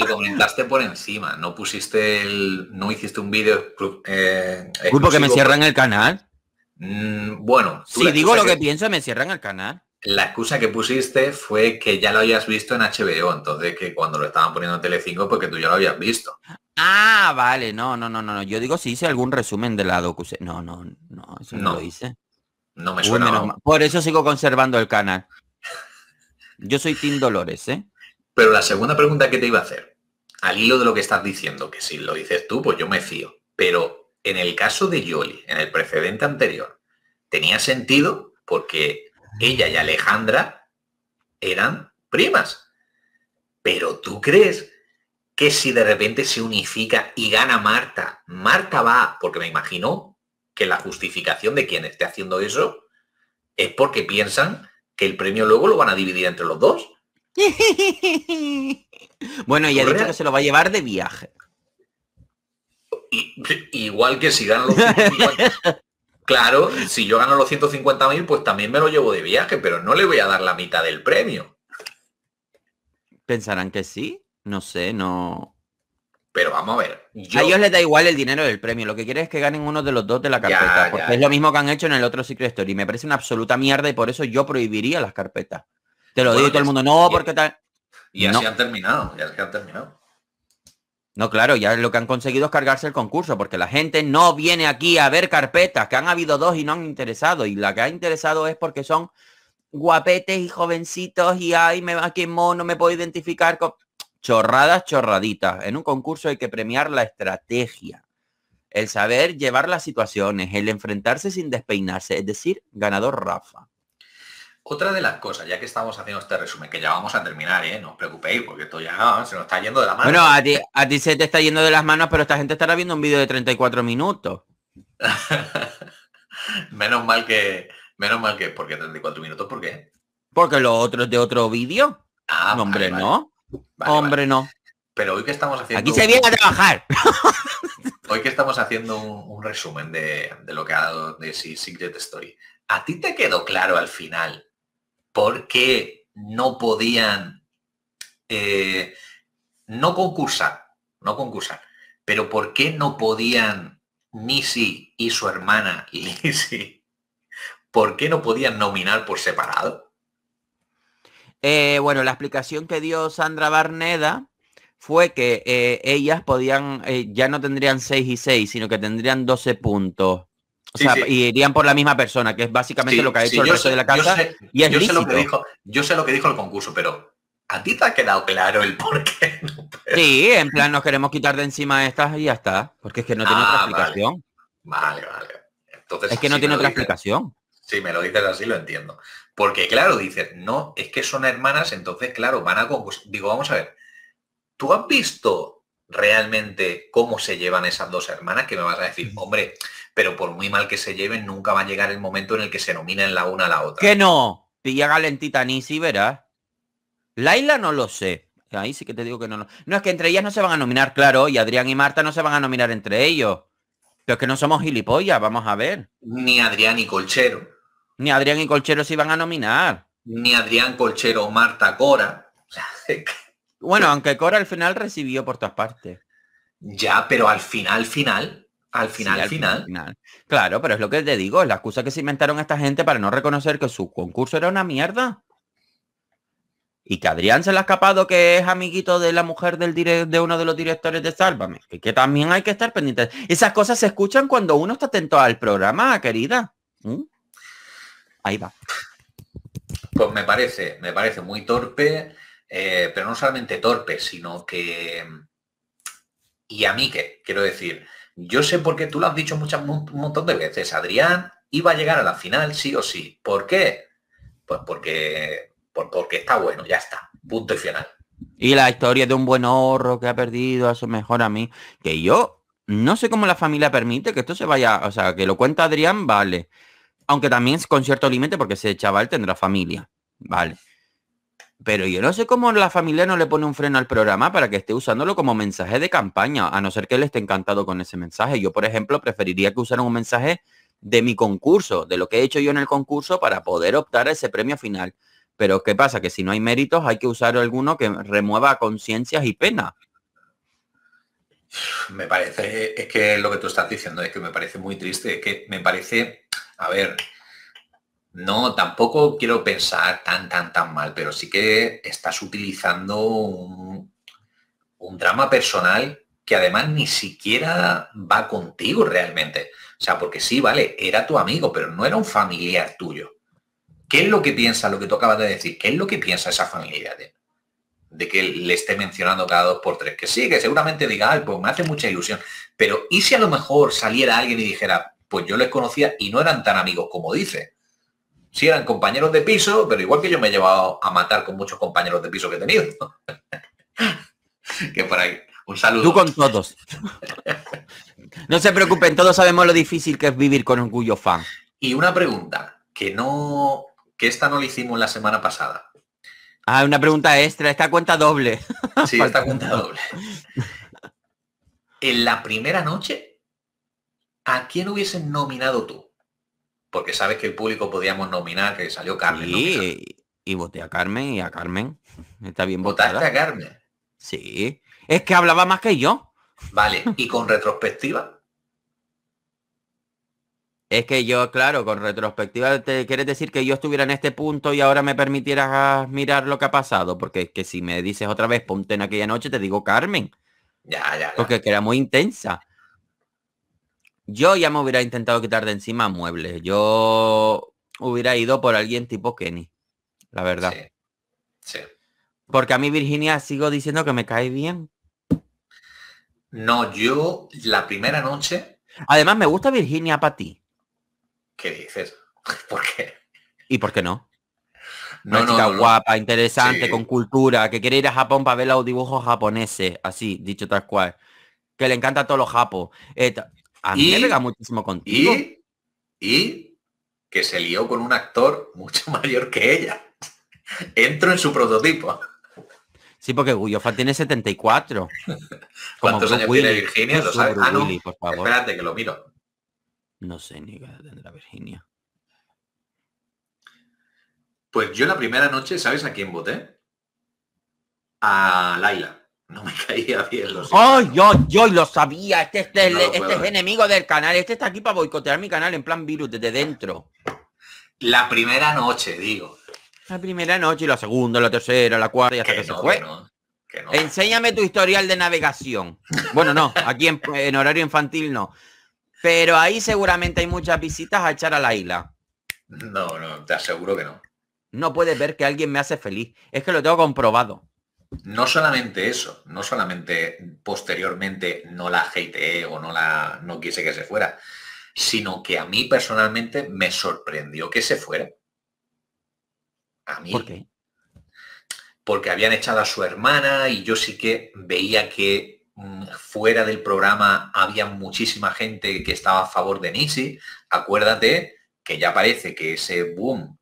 lo comentaste por encima. No pusiste el. No hiciste un vídeo. Eh, que me cierran el canal. Mm, bueno. si digo lo que, pienso, me cierran el canal. La excusa que pusiste fue que ya lo habías visto en HBO, entonces que cuando lo estaban poniendo en Telecinco porque pues tú ya lo habías visto. Ah, vale, no, no, no, no. Yo digo si hice algún resumen de la docu. No, no, no, eso no, lo hice. No me suena. Por eso sigo conservando el canal. Yo soy Tim Dolores, ¿eh? Pero la segunda pregunta que te iba a hacer, al hilo de lo que estás diciendo, que si lo dices tú, pues yo me fío. Pero en el caso de Yoli, en el precedente anterior, tenía sentido porque ella y Alejandra eran primas. Pero tú crees que si de repente se unifica y gana Marta, Marta va, porque me imagino que la justificación de quien esté haciendo eso es porque piensan que el premio luego lo van a dividir entre los dos. bueno, y ha dicho que se lo va a llevar de viaje. igual que si ganan los Claro, si yo gano los 150.000, pues también me lo llevo de viaje, pero no le voy a dar la mitad del premio. Pensarán que sí, no sé, no... Pero vamos a ver. A ellos les da igual el dinero del premio. Lo que quieren es que ganen uno de los dos de la carpeta. porque es lo mismo que han hecho en el otro Secret Story. Me parece una absoluta mierda y por eso yo prohibiría las carpetas. Te lo digo todo el mundo. No, porque tal... Y así han terminado, ya han terminado. No, claro, ya lo que han conseguido es cargarse el concurso, porque la gente no viene aquí a ver carpetas, que han habido dos y no han interesado, y la que ha interesado es porque son guapetes y jovencitos y ay, me va que mono, me puedo identificar con chorradas, chorraditas. En un concurso hay que premiar la estrategia, el saber llevar las situaciones, el enfrentarse sin despeinarse, es decir, ganador Rafa. Otra de las cosas, ya que estamos haciendo este resumen, que ya vamos a terminar, ¿eh? no os preocupéis, porque esto ya se nos está yendo de las manos. Bueno, a ti, se te está yendo de las manos, pero esta gente estará viendo un vídeo de 34 minutos. menos mal que, menos mal que, ¿por qué 34 minutos? ¿Por qué? Porque lo otro es de otro vídeo. Ah, hombre, no. hombre, no. Pero hoy que estamos haciendo... Aquí se viene a trabajar. hoy que estamos haciendo un, resumen de, de, lo que ha dado de Secret Story. ¿A ti te quedó claro al final porque no podían, eh, no concursar, no concursar, pero ¿por qué no podían Nisi y su hermana Lisi, por qué no podían nominar por separado? Eh, bueno, la explicación que dio Sandra Barneda fue que eh, ellas podían, ya no tendrían 6 y 6, sino que tendrían 12 puntos. O sea, irían por la misma persona, que es básicamente lo que ha hecho el resto de la casa. y es yo sé, lo que dijo, yo sé lo que dijo el concurso, pero ¿a ti te ha quedado claro el por qué? sí, en plan, nos queremos quitar de encima estas y ya está. Porque es que no tiene ah, otra explicación. Vale, vale. Entonces, es que no tiene otra explicación. Si me lo dices así, lo entiendo. Porque claro, dices, no, es que son hermanas, entonces, claro, van a concurso. Pues, digo, vamos a ver, ¿tú has visto realmente cómo se llevan esas dos hermanas? Que me vas a decir, hombre, pero por muy mal que se lleven, nunca va a llegar el momento en el que se nominen la una a la otra. Que no, pilla Galentita ni si verás. Laila no lo sé. Ahí sí que te digo que no lo... No, es que entre ellas no se van a nominar, claro, y Adrián y Marta no se van a nominar entre ellos. Pero es que no somos gilipollas, vamos a ver. Ni Adrián y Colchero. Ni Adrián y Colchero se iban a nominar. Ni Adrián Colchero o Marta Cora. bueno, aunque Cora al final recibió por todas partes. Ya, pero al final, final, al final, al final, Claro, pero es lo que te digo, es la excusa que se inventaron esta gente para no reconocer que su concurso era una mierda. Y que Adrián se le ha escapado que es amiguito de la mujer del de uno de los directores de Sálvame. Que, también hay que estar pendiente. Esas cosas se escuchan cuando uno está atento al programa, querida. ¿Mm? Ahí va. Pues me parece, me parece muy torpe, eh, pero no solamente torpe, sino que... ¿Y a mí qué? Quiero decir, yo sé porque tú lo has dicho muchas, un montón de veces. Adrián iba a llegar a la final sí o sí. ¿Por qué? Pues porque, por, pues porque está bueno, ya está. Punto y final. Y la historia de un buen ahorro que ha perdido a su mejor a mí. Que yo no sé cómo la familia permite que esto se vaya. O sea, que lo cuenta Adrián, vale. Aunque también con cierto límite porque ese chaval tendrá familia. Vale. Pero yo no sé cómo la familia no le pone un freno al programa para que esté usándolo como mensaje de campaña, a no ser que él esté encantado con ese mensaje. Yo, por ejemplo, preferiría que usaran un mensaje de mi concurso, de lo que he hecho yo en el concurso para poder optar a ese premio final. Pero ¿qué pasa? Que si no hay méritos hay que usar alguno que remueva conciencias y pena. Me parece, es que lo que tú estás diciendo es que me parece muy triste, es que me parece, a ver, no, tampoco quiero pensar tan, tan, tan mal, pero sí que estás utilizando un, drama personal que además ni siquiera va contigo realmente. O sea, porque sí, vale, era tu amigo, pero no era un familiar tuyo. ¿Qué es lo que piensa, lo que tú acabas de decir, qué es lo que piensa esa familia de, que le esté mencionando cada dos por tres? Que sí, que seguramente diga, pues me hace mucha ilusión. Pero ¿y si a lo mejor saliera alguien y dijera, pues yo les conocía y no eran tan amigos como dice? Si eran compañeros de piso, pero igual que yo me he llevado a matar con muchos compañeros de piso que he tenido. que por ahí. Un saludo. Tú con todos. no se preocupen, todos sabemos lo difícil que es vivir con orgullo fan. Y una pregunta, que no, que esta no la hicimos la semana pasada. Ah, una pregunta extra, esta cuenta doble. Sí, esta cuenta doble. En la primera noche, ¿a quién hubiesen nominado tú? porque sabes que el público podíamos nominar, que salió Carmen. y voté a Carmen y a Carmen. Está bien ¿Votaste a Carmen? Sí. Es que hablaba más que yo. Vale, ¿y con retrospectiva? Es que yo, claro, con retrospectiva te quieres decir que yo estuviera en este punto y ahora me permitieras mirar lo que ha pasado, porque es que si me dices otra vez ponte en aquella noche, te digo Carmen. Ya, ya, Porque que era muy intensa. Yo ya me hubiera intentado quitar de encima muebles. Yo hubiera ido por alguien tipo Kenny, la verdad. Sí. sí. Porque a mí Virginia sigo diciendo que me cae bien. No, yo la primera noche. Además, me gusta Virginia para ti. ¿Qué dices? ¿Por qué? ¿Y por qué no? No, guapa, interesante, con cultura, que quiere ir a Japón para ver los dibujos japoneses, así, dicho tal cual. Que le encanta a todos los japos. A y, muchísimo contigo. Y, que se lió con un actor mucho mayor que ella. Entro en su prototipo. Sí, porque Guyofa tiene 74. ¿Cuántos años tiene Virginia? ¿Lo sabes? Ah, no. Espérate, que lo miro. No sé ni qué tendrá Virginia. Pues yo la primera noche, ¿sabes a quién voté? A Laila. No me caía bien los. ¡Ay, yo, yo lo sabía! Este, este, es enemigo del canal. Este está aquí para boicotear mi canal en plan virus desde dentro. La primera noche, digo. La primera noche y la segunda, la tercera, la cuarta y hasta que, se fue. Enséñame tu historial de navegación. Bueno, no, aquí en, horario infantil no. Pero ahí seguramente hay muchas visitas a echar a la isla. No, no, te aseguro que no. No puedes ver que alguien me hace feliz. Es que lo tengo comprobado. No solamente eso, no solamente posteriormente no la hateé o no la no quise que se fuera, sino que a mí personalmente me sorprendió que se fuera. A mí. Porque habían echado a su hermana y yo sí que veía que mm, fuera del programa había muchísima gente que estaba a favor de Nisi. Acuérdate que ya parece que ese boom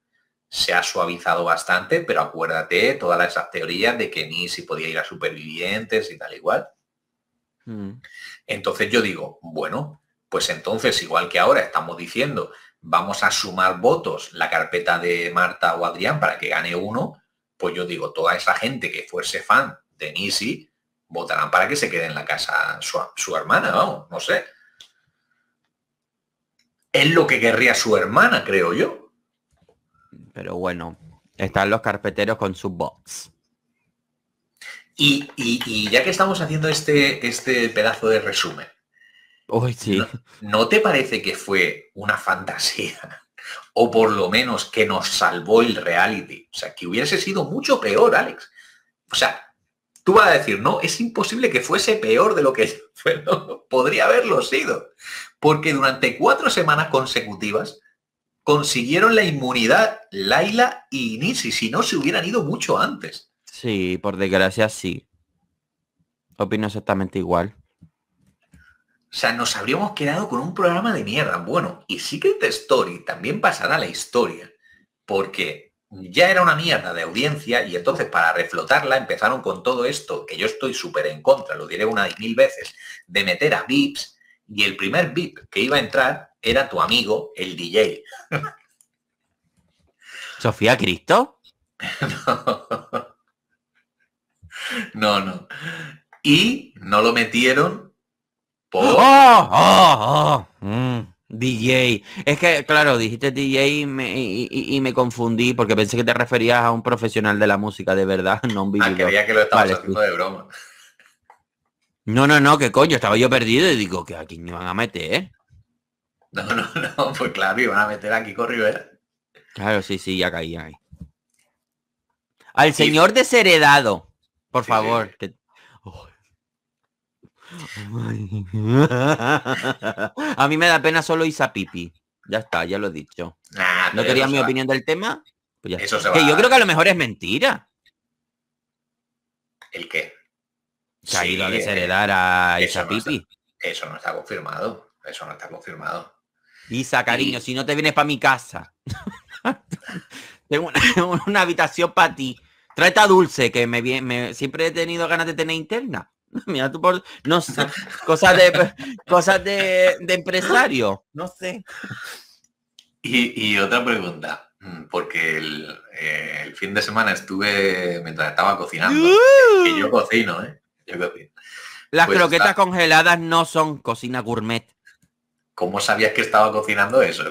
se ha suavizado bastante, pero acuérdate todas esas teorías de que ni si podía ir a supervivientes y tal igual. Mm. Entonces yo digo, bueno, pues entonces igual que ahora estamos diciendo, vamos a sumar votos la carpeta de Marta o Adrián para que gane uno, pues yo digo, toda esa gente que fuese fan de Nisi votarán para que se quede en la casa su, su hermana, vamos, no sé. Es lo que querría su hermana, creo yo. Pero bueno, están los carpeteros con sus bots. Y, ya que estamos haciendo este, este pedazo de resumen, sí. ¿no, te parece que fue una fantasía? o por lo menos que nos salvó el reality. O sea, que hubiese sido mucho peor, Alex. O sea, tú vas a decir, no, es imposible que fuese peor de lo que podría haberlo sido. Porque durante cuatro semanas consecutivas consiguieron la inmunidad Laila y Nisi, si no se hubieran ido mucho antes. Sí, por desgracia sí. Opino exactamente igual. O sea, nos habríamos quedado con un programa de mierda. Bueno, y sí Secret Story también pasará a la historia, porque ya era una mierda de audiencia y entonces para reflotarla empezaron con todo esto, que yo estoy súper en contra, lo diré una y mil veces, de meter a VIPs, y el primer beat que iba a entrar era tu amigo, el DJ. ¿Sofía Cristo? No. no, Y no lo metieron por... ¡Oh! ¡Oh! ¡Oh! Mm, DJ. Es que, claro, dijiste DJ y me, confundí porque pensé que te referías a un profesional de la música, de verdad, no un video. Ah, que lo estabas haciendo de broma. No, no, no, que coño, estaba yo perdido y digo, que aquí me van a meter? Eh". No, no, no, pues claro, iban a meter aquí con Rivera. Claro, sí, sí, ya caí ahí. Al señor desheredado, por favor. a mí me da pena solo Isa Pipi. Ya está, ya lo he dicho. no querías mi opinión del tema. Pues que yo creo que a lo mejor es mentira. ¿El qué? ha ido a desheredar a esa pipi. eso no está confirmado. Eso no está confirmado. Isa, cariño, si no te vienes para mi casa, tengo una, habitación para ti. Trata Dulce, que me, me, siempre he tenido ganas de tener interna. Mira tú por, no sé, cosas de cosas de, empresario, no sé. Y, otra pregunta, mm, porque eh, el, fin de semana estuve, mientras estaba cocinando, Y yo ¡Uh! cocino, ¿eh? Las pues croquetas congeladas no son cocina gourmet. ¿Cómo sabías que estaba cocinando eso?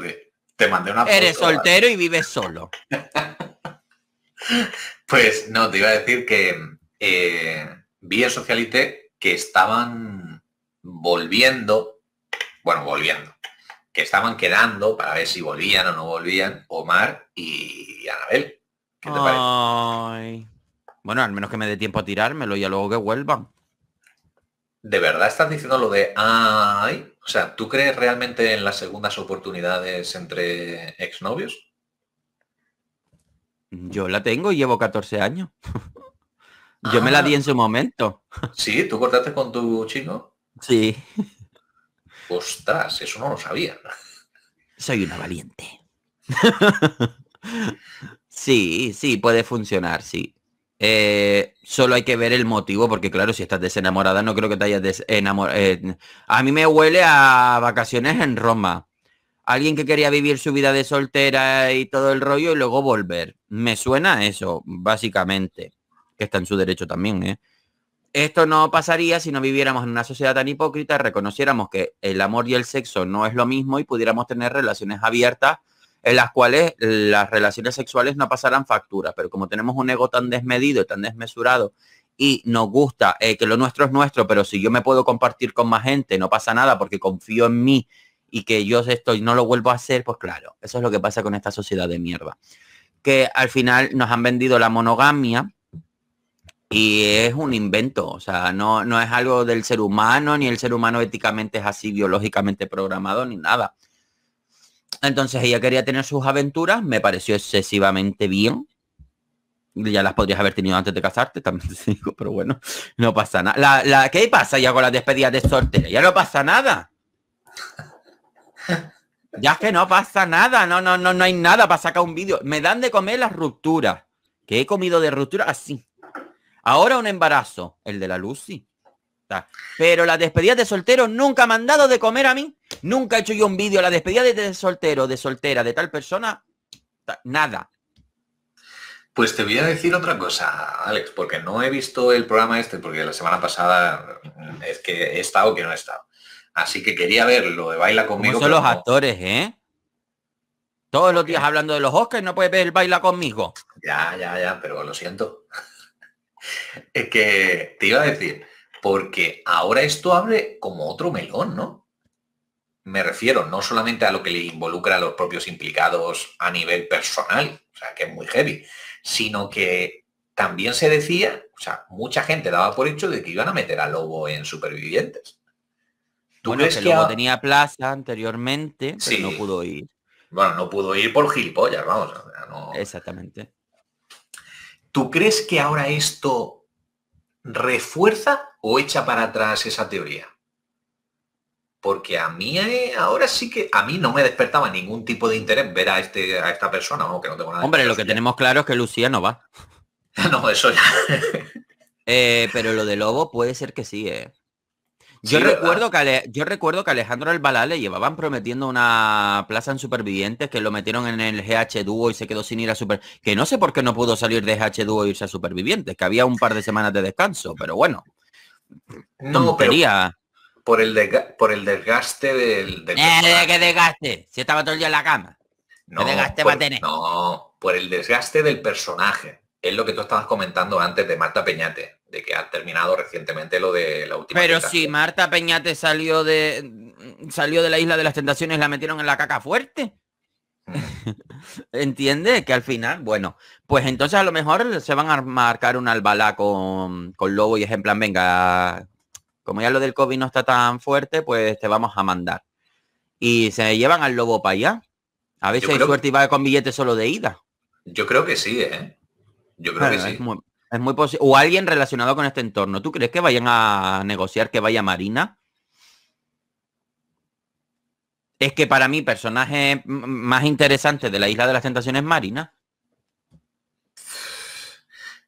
Te mandé una Eres soltero y vives solo. pues no, te iba a decir que eh, vi en Socialite que estaban volviendo, bueno, volviendo, que estaban quedando para ver si volvían o no volvían Omar y Anabel. ¿Qué te parece? Bueno, al menos que me dé tiempo a tirármelo y a luego que vuelvan. ¿De verdad estás diciendo lo de ay? O sea, ¿tú crees realmente en las segundas oportunidades entre exnovios? Yo la tengo y llevo 14 años. Yo me la ah. di en su momento. Sí, tú cortaste con tu chico. Sí. Ostras, eso no lo sabía. Soy una valiente. sí, sí, puede funcionar, sí. Eh, solo hay que ver el motivo, porque claro, si estás desenamorada, no creo que te hayas desenamorado. Eh, a mí me huele a vacaciones en Roma. Alguien que quería vivir su vida de soltera y todo el rollo y luego volver. Me suena eso, básicamente. Que está en su derecho también, ¿eh? Esto no pasaría si no viviéramos en una sociedad tan hipócrita, reconociéramos que el amor y el sexo no es lo mismo y pudiéramos tener relaciones abiertas en las cuales las relaciones sexuales no pasarán factura, pero como tenemos un ego tan desmedido tan desmesurado y nos gusta eh, que lo nuestro es nuestro, pero si yo me puedo compartir con más gente, no pasa nada porque confío en mí y que yo esto no lo vuelvo a hacer, pues claro, eso es lo que pasa con esta sociedad de mierda. Que al final nos han vendido la monogamia y es un invento, o sea, no es algo del ser humano, ni el ser humano éticamente es así, biológicamente programado, ni nada. Entonces ella quería tener sus aventuras, me pareció excesivamente bien. Ya las podrías haber tenido antes de casarte, también digo, pero bueno, no pasa nada. La, ¿Qué pasa ya con las despedidas de soltera? Ya no pasa nada. Ya es que no pasa nada, no, no, no, no hay nada para sacar un vídeo. Me dan de comer las rupturas, que he comido de ruptura así. Ahora un embarazo, el de la Lucy. Pero la despedida de soltero nunca ha mandado de comer a mí. Nunca he hecho yo un vídeo. La despedida de soltero, de soltera, de tal persona, nada. Pues te voy a decir otra cosa, Alex, porque no he visto el programa este, porque la semana pasada mm, es que he estado que no he estado. Así que quería ver lo de Baila conmigo. ¿Cómo son los actores, ¿eh? Todos los días hablando de los Oscars, no puedes ver Baila conmigo. Ya, ya, ya, pero lo siento. es que te iba a decir, porque ahora esto abre como otro melón, ¿no? Me refiero no solamente a lo que le involucra a los propios implicados a nivel personal, o sea, que es muy heavy, sino que también se decía, o sea, mucha gente daba por hecho de que iban a meter a Lobo en Supervivientes. ¿Tú bueno, crees que, Lobo tenía plaza anteriormente, pero no pudo ir. Bueno, no pudo ir por gilipollas, vamos. Exactamente. ¿Tú crees que ahora esto refuerza o echa para atrás esa teoría? Porque a mí eh, ahora sí que a mí no me despertaba ningún tipo de interés ver a este a esta persona, que no tengo nada. Hombre, lo que tenemos claro es que Lucía no va. no, eso ya. Eh, pero lo de Lobo puede ser que sí, ¿eh? Yo, recuerdo que yo recuerdo que Alejandro Albalá le llevaban prometiendo una plaza en Supervivientes, que lo metieron en el GH Duo... y se quedó sin ir a Super... Que no sé por qué no pudo salir de GH Duo... e irse a Supervivientes, que había un par de semanas de descanso, pero bueno. No, mm, pero por el, por el desgaste del... del eh, desgaste? Si estaba todo el día en la cama. No, No, por el desgaste del personaje. Es lo que tú estabas comentando antes de Marta Peñate, de que ha terminado recientemente lo de la última. Pero si Marta Peñate salió de salió de la isla de las tentaciones, la metieron en la caca fuerte. Entiende que al final, bueno, pues entonces a lo mejor se van a marcar un albalá con, Lobo y es en plan, venga, como ya lo del COVID no está tan fuerte, pues te vamos a mandar. Y se llevan al Lobo para allá. A veces hay suerte y va con billetes solo de ida. Yo creo que sí, ¿eh? Yo creo que sí. es muy posible. O alguien relacionado con este entorno. ¿Tú crees que vayan a negociar que vaya Marina? es que para mí personaje más interesante de la Isla de las Tentaciones Marina.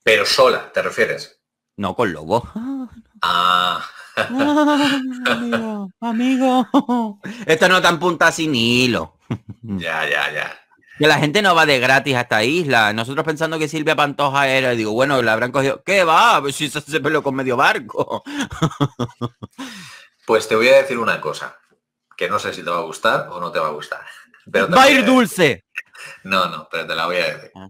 Pero sola, ¿te refieres? No, con Lobo. Ah. ah amigo, amigo. Esto no tan punta sin hilo. Ya, ya, ya. Que la gente no va de gratis a esta isla. Nosotros pensando que Silvia Pantoja era, digo, bueno, la habrán cogido. ¿Qué va? Pues si se, peleó con medio barco. Pues te voy a decir una cosa que no sé si te va a gustar o no te va a gustar. Pero ¡Va a ir dulce! No, no, pero te la voy a decir. Ah.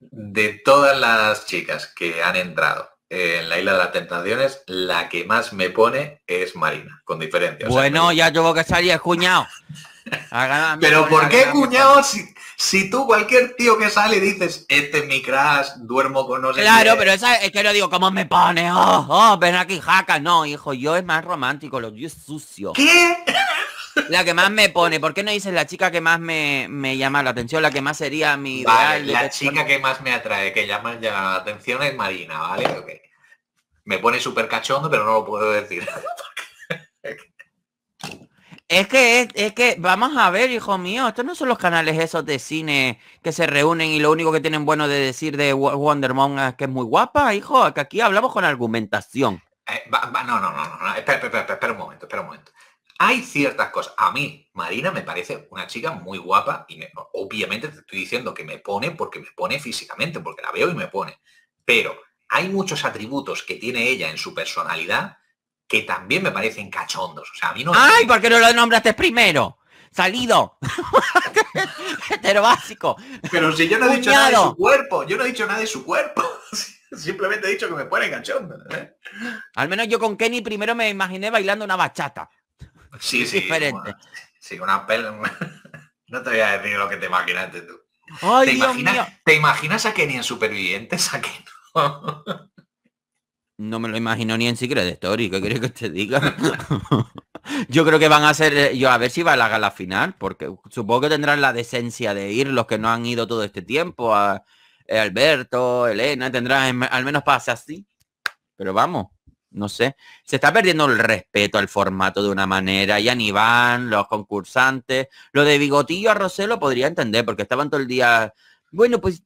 De todas las chicas que han entrado en la Isla de las Tentaciones, la que más me pone es Marina, con diferencia. bueno, ya ya tuvo que salir cuñado. pero ¿por qué cuñado si si tú, cualquier tío que sale, dices, este es mi crash, duermo con no Claro, pero esa, es que lo digo, ¿cómo me pone? Oh, oh, ven aquí, jaca. No, hijo, yo es más romántico, lo yo es sucio. ¿Qué? La que más me pone, ¿por qué no dices la chica que más me, llama la atención? La que más sería mi La chica que más me atrae, que llama, la atención es Marina, ¿vale? Me pone súper cachondo, pero no lo puedo decir. Es que, es, que, vamos a ver, hijo mío, estos no son los canales esos de cine que se reúnen y lo único que tienen bueno de decir de Wonder Woman es que es muy guapa, hijo, que aquí hablamos con argumentación. Eh, no, no, no, no, espera, un momento, espera un momento. Hay ciertas cosas. A mí, Marina me parece una chica muy guapa y obviamente te estoy diciendo que me pone porque me pone físicamente, porque la veo y me pone. Pero hay muchos atributos que tiene ella en su personalidad que también me parecen cachondos. O sea, a mí no. ¡Ay! ¿Por qué no lo nombraste primero? Salido. pero básico. Pero si yo no he dicho nada de su cuerpo, yo no he dicho nada de su cuerpo. Simplemente he dicho que me pone cachondo. ¿eh? Al menos yo con Kenny primero me imaginé bailando una bachata. Sí, sí. Diferente. sí, una pel... no te voy a decir lo que te imaginaste tú. ¿Te, imaginas, ¿Te imaginas a Kenny en Supervivientes? ¿A no? No me lo imagino ni en Secret Story, ¿qué quieres que te diga? yo creo que van a ser, eh, yo a ver si va a la gala final, porque supongo que tendrán la decencia de ir los que no han ido todo este tiempo, a eh, Alberto, Elena, tendrán al menos pasa así. Pero vamos, no sé. Se está perdiendo el respeto al formato de una manera, Y ni van los concursantes. Lo de Bigotillo a Rosé lo podría entender, porque estaban todo el día bueno, pues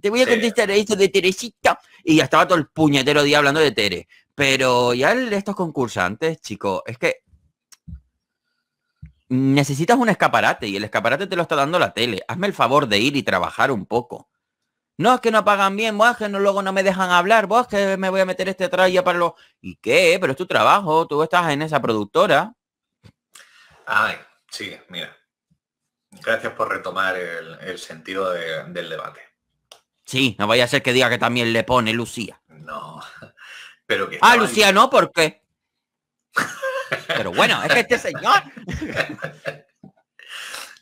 te voy a contestar eso de Teresita. Y ya estaba todo el puñetero día hablando de Tere. Pero ya estos concursantes, chicos, es que necesitas un escaparate y el escaparate te lo está dando la tele. Hazme el favor de ir y trabajar un poco. No, es que no pagan bien, vos que no, luego no me dejan hablar, vos que me voy a meter este traje para los... ¿Y qué? Pero es tu trabajo, tú estás en esa productora. Ay, sí, mira. Gracias por retomar el, sentido del debate. Sí, no vaya a ser que diga que también le pone Lucía. No, pero que... Ah, Lucía no, ¿por qué? pero bueno, es que este señor...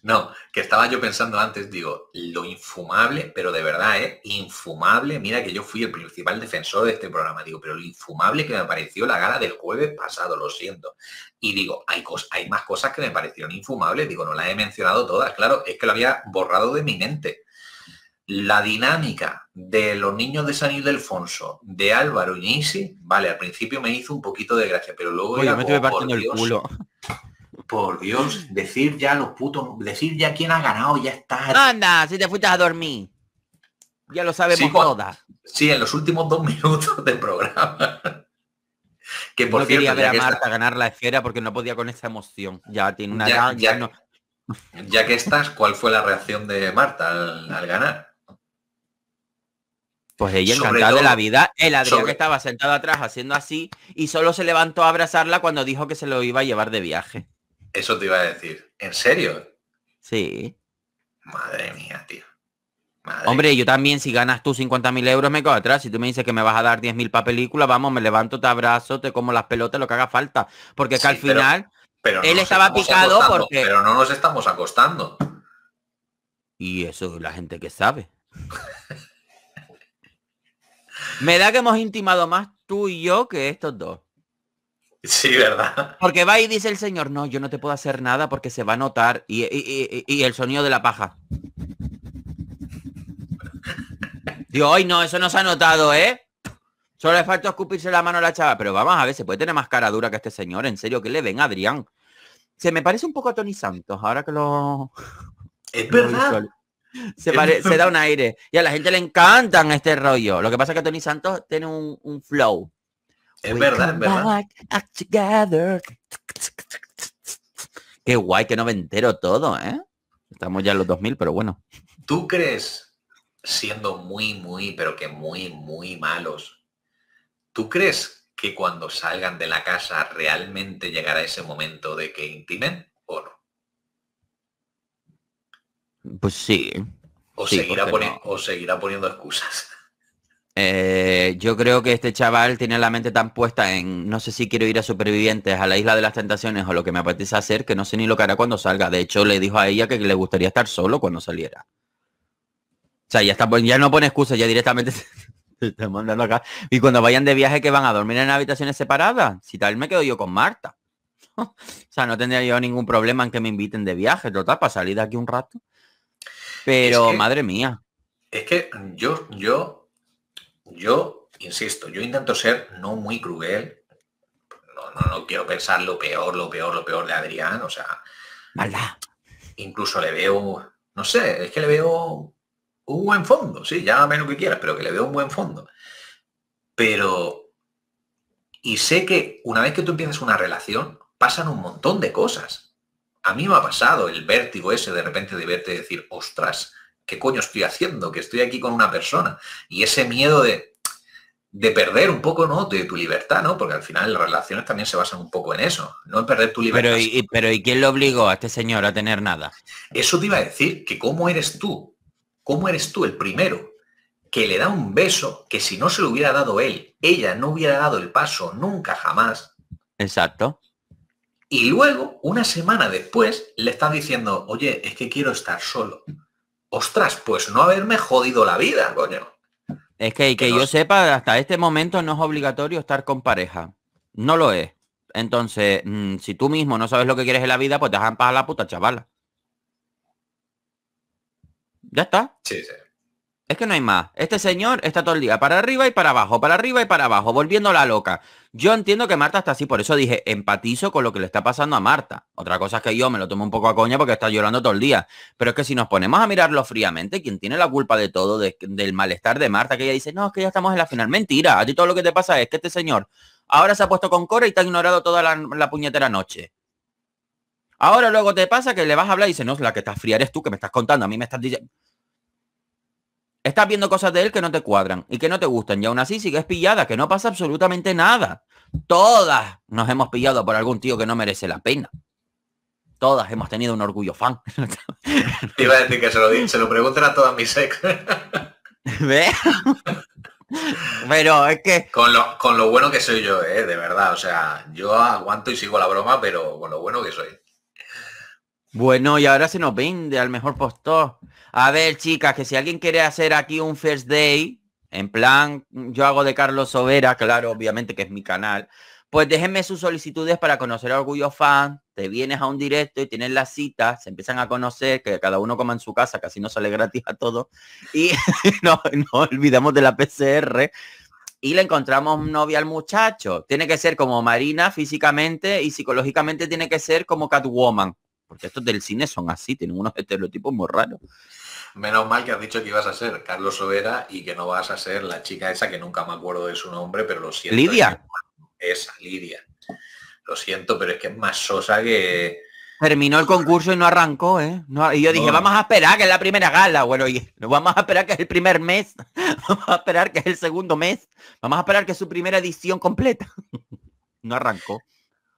No, que estaba yo pensando antes, digo, lo infumable, pero de verdad, ¿eh? Infumable. Mira que yo fui el principal defensor de este programa, digo, pero lo infumable que me pareció la gala del jueves pasado, lo siento. Y digo, hay, hay más cosas que me parecieron infumables, digo, no las he mencionado todas, claro, es que lo había borrado de mi mente la dinámica de los niños de San Ildefonso, de Álvaro y Nisi, vale, al principio me hizo un poquito de gracia, pero luego por, Dios, por Dios, decir ya los putos, decir ya quién ha ganado, ya está. Anda, si te fuiste a dormir. Ya lo sabemos todas. Sí, en los últimos dos minutos del programa. que por no quería ver a Marta ganar la esfera porque no podía con esta emoción. Ya tiene una ya, no... ya que estás, ¿cuál fue la reacción de Marta al ganar? Pues ella encantada de la vida, el Adrián que estaba sentado atrás haciendo así y solo se levantó a abrazarla cuando dijo que se lo iba a llevar de viaje. Eso te iba a decir. ¿En serio? Sí. Madre mía, tío. Hombre, yo también, si ganas tú 50.000 euros, me quedo atrás. Si tú me dices que me vas a dar 10.000 para película, vamos, me levanto, te abrazo, te como las pelotas, lo que haga falta. Porque es que al final pero, él estaba picado porque... Pero no nos estamos acostando. Y eso es la gente que sabe. Me da que hemos intimado más tú y yo que estos dos. Sí, ¿verdad? Porque va y dice el señor, no, yo no te puedo hacer nada porque se va a notar y, el sonido de la paja. yo hoy no, eso no se ha notado, ¿eh? Solo le falta escupirse la mano a la chava, pero vamos a ver, se puede tener más cara dura que este señor, en serio, que le ven Adrián. Se me parece un poco a Tony Santos, ahora que lo... Es verdad se, da un aire. Y a la gente le encantan este rollo. Lo que pasa es que Tony Santos tiene un, flow. Es verdad, es verdad. Qué guay, que no me entero todo, ¿eh? Estamos ya en los 2000, pero bueno. ¿Tú crees, siendo muy, muy, pero que muy, muy malos, ¿tú crees que cuando salgan de la casa realmente llegará ese momento de que intimen o no? Pues sí. O, seguirá, poniendo excusas. Eh, yo creo que este chaval tiene la mente tan puesta en no sé si quiero ir a supervivientes, a la isla de las tentaciones o lo que me apetece hacer, que no sé ni lo que hará cuando salga. De hecho, le dijo a ella que le gustaría estar solo cuando saliera. O sea, ya, está, ya no pone excusas, ya directamente te acá. Y cuando vayan de viaje, que van a dormir en habitaciones separadas. Si tal, me quedo yo con Marta. o sea, no tendría yo ningún problema en que me inviten de viaje, total, para salir de aquí un rato. Pero madre mía. Es que yo, yo, yo, insisto, yo intento ser no muy cruel. No, quiero pensar lo peor, lo peor, lo peor de Adrián. O sea. Incluso le veo. No sé, es que le veo un buen fondo, sí, llámame lo que quieras, pero que le veo un buen fondo. Pero. Y sé que una vez que tú empiezas una relación, pasan un montón de cosas. A mí me ha pasado el vértigo ese de repente de verte decir, ostras, ¿qué coño estoy haciendo? Que estoy aquí con una persona. Y ese miedo de, de perder un poco, ¿no? De tu libertad, ¿no? Porque al final las relaciones también se basan un poco en eso, no en perder tu libertad. Pero ¿y, pero, ¿y quién lo obligó a este señor a tener nada? Eso te iba a decir, que cómo eres tú, cómo eres tú el primero que le da un beso que si no se lo hubiera dado él, ella no hubiera dado el paso nunca jamás. Exacto. Y luego, una semana después, le estás diciendo, oye, es que quiero estar solo. Ostras, pues no haberme jodido la vida, coño. Es que, y que, yo sepa, hasta este momento no es obligatorio estar con pareja. No lo es. Entonces, mm, si tú mismo no sabes lo que quieres en la vida, pues dejan para la puta chavala. Ya está. Sí, sí. Es que no hay más. Este señor está todo el día para arriba y para abajo, para arriba y para abajo, volviendo la loca. Yo entiendo que Marta está así, por eso dije, empatizo con lo que le está pasando a Marta. Otra cosa es que yo me lo tomo un poco a coña porque está llorando todo el día. Pero es que si nos ponemos a mirarlo fríamente, quien tiene la culpa de todo, del malestar de Marta, que ella dice, no, es que ya estamos en la final. Mentira, a ti todo lo que te pasa es que este señor ahora se ha puesto con Cora y te ha ignorado toda la, puñetera noche. Ahora luego te pasa que le vas a hablar y dice, no, la que está fría eres tú que me estás contando, a mí me estás diciendo... Estás viendo cosas de él que no te cuadran y que no te gustan y aún así sigues pillada, que no pasa absolutamente nada. Todas nos hemos pillado por algún tío que no merece la pena. Todas hemos tenido un orgullo fan. iba a decir que se lo, se pregunten a todas mis ex. ¿Ves? Pero es que... Con lo, bueno que soy yo, ¿eh? de verdad. O sea, yo aguanto y sigo la broma, pero con lo bueno que soy. Bueno, y ahora se nos vende al mejor postor. A ver, chicas, que si alguien quiere hacer aquí un first day, en plan, yo hago de Carlos Sobera, claro, obviamente que es mi canal, pues déjenme sus solicitudes para conocer a Orgullo Fan, te vienes a un directo y tienes la cita, se empiezan a conocer, que cada uno coma en su casa, casi no sale gratis a todo y no, no olvidamos de la PCR, y le encontramos novia al muchacho. Tiene que ser como Marina físicamente y psicológicamente tiene que ser como Catwoman. Porque estos del cine son así, tienen unos estereotipos muy raros. Menos mal que has dicho que ibas a ser Carlos Sobera y que no vas a ser la chica esa que nunca me acuerdo de su nombre, pero lo siento. Lidia. Esa, Lidia. Lo siento, pero es que es más sosa que... Terminó el concurso y no arrancó, ¿eh? y yo dije, vamos a esperar que es la primera gala. Bueno, y vamos a esperar que es el primer mes. Vamos a esperar que es el segundo mes. Vamos a esperar que es su primera edición completa. No arrancó.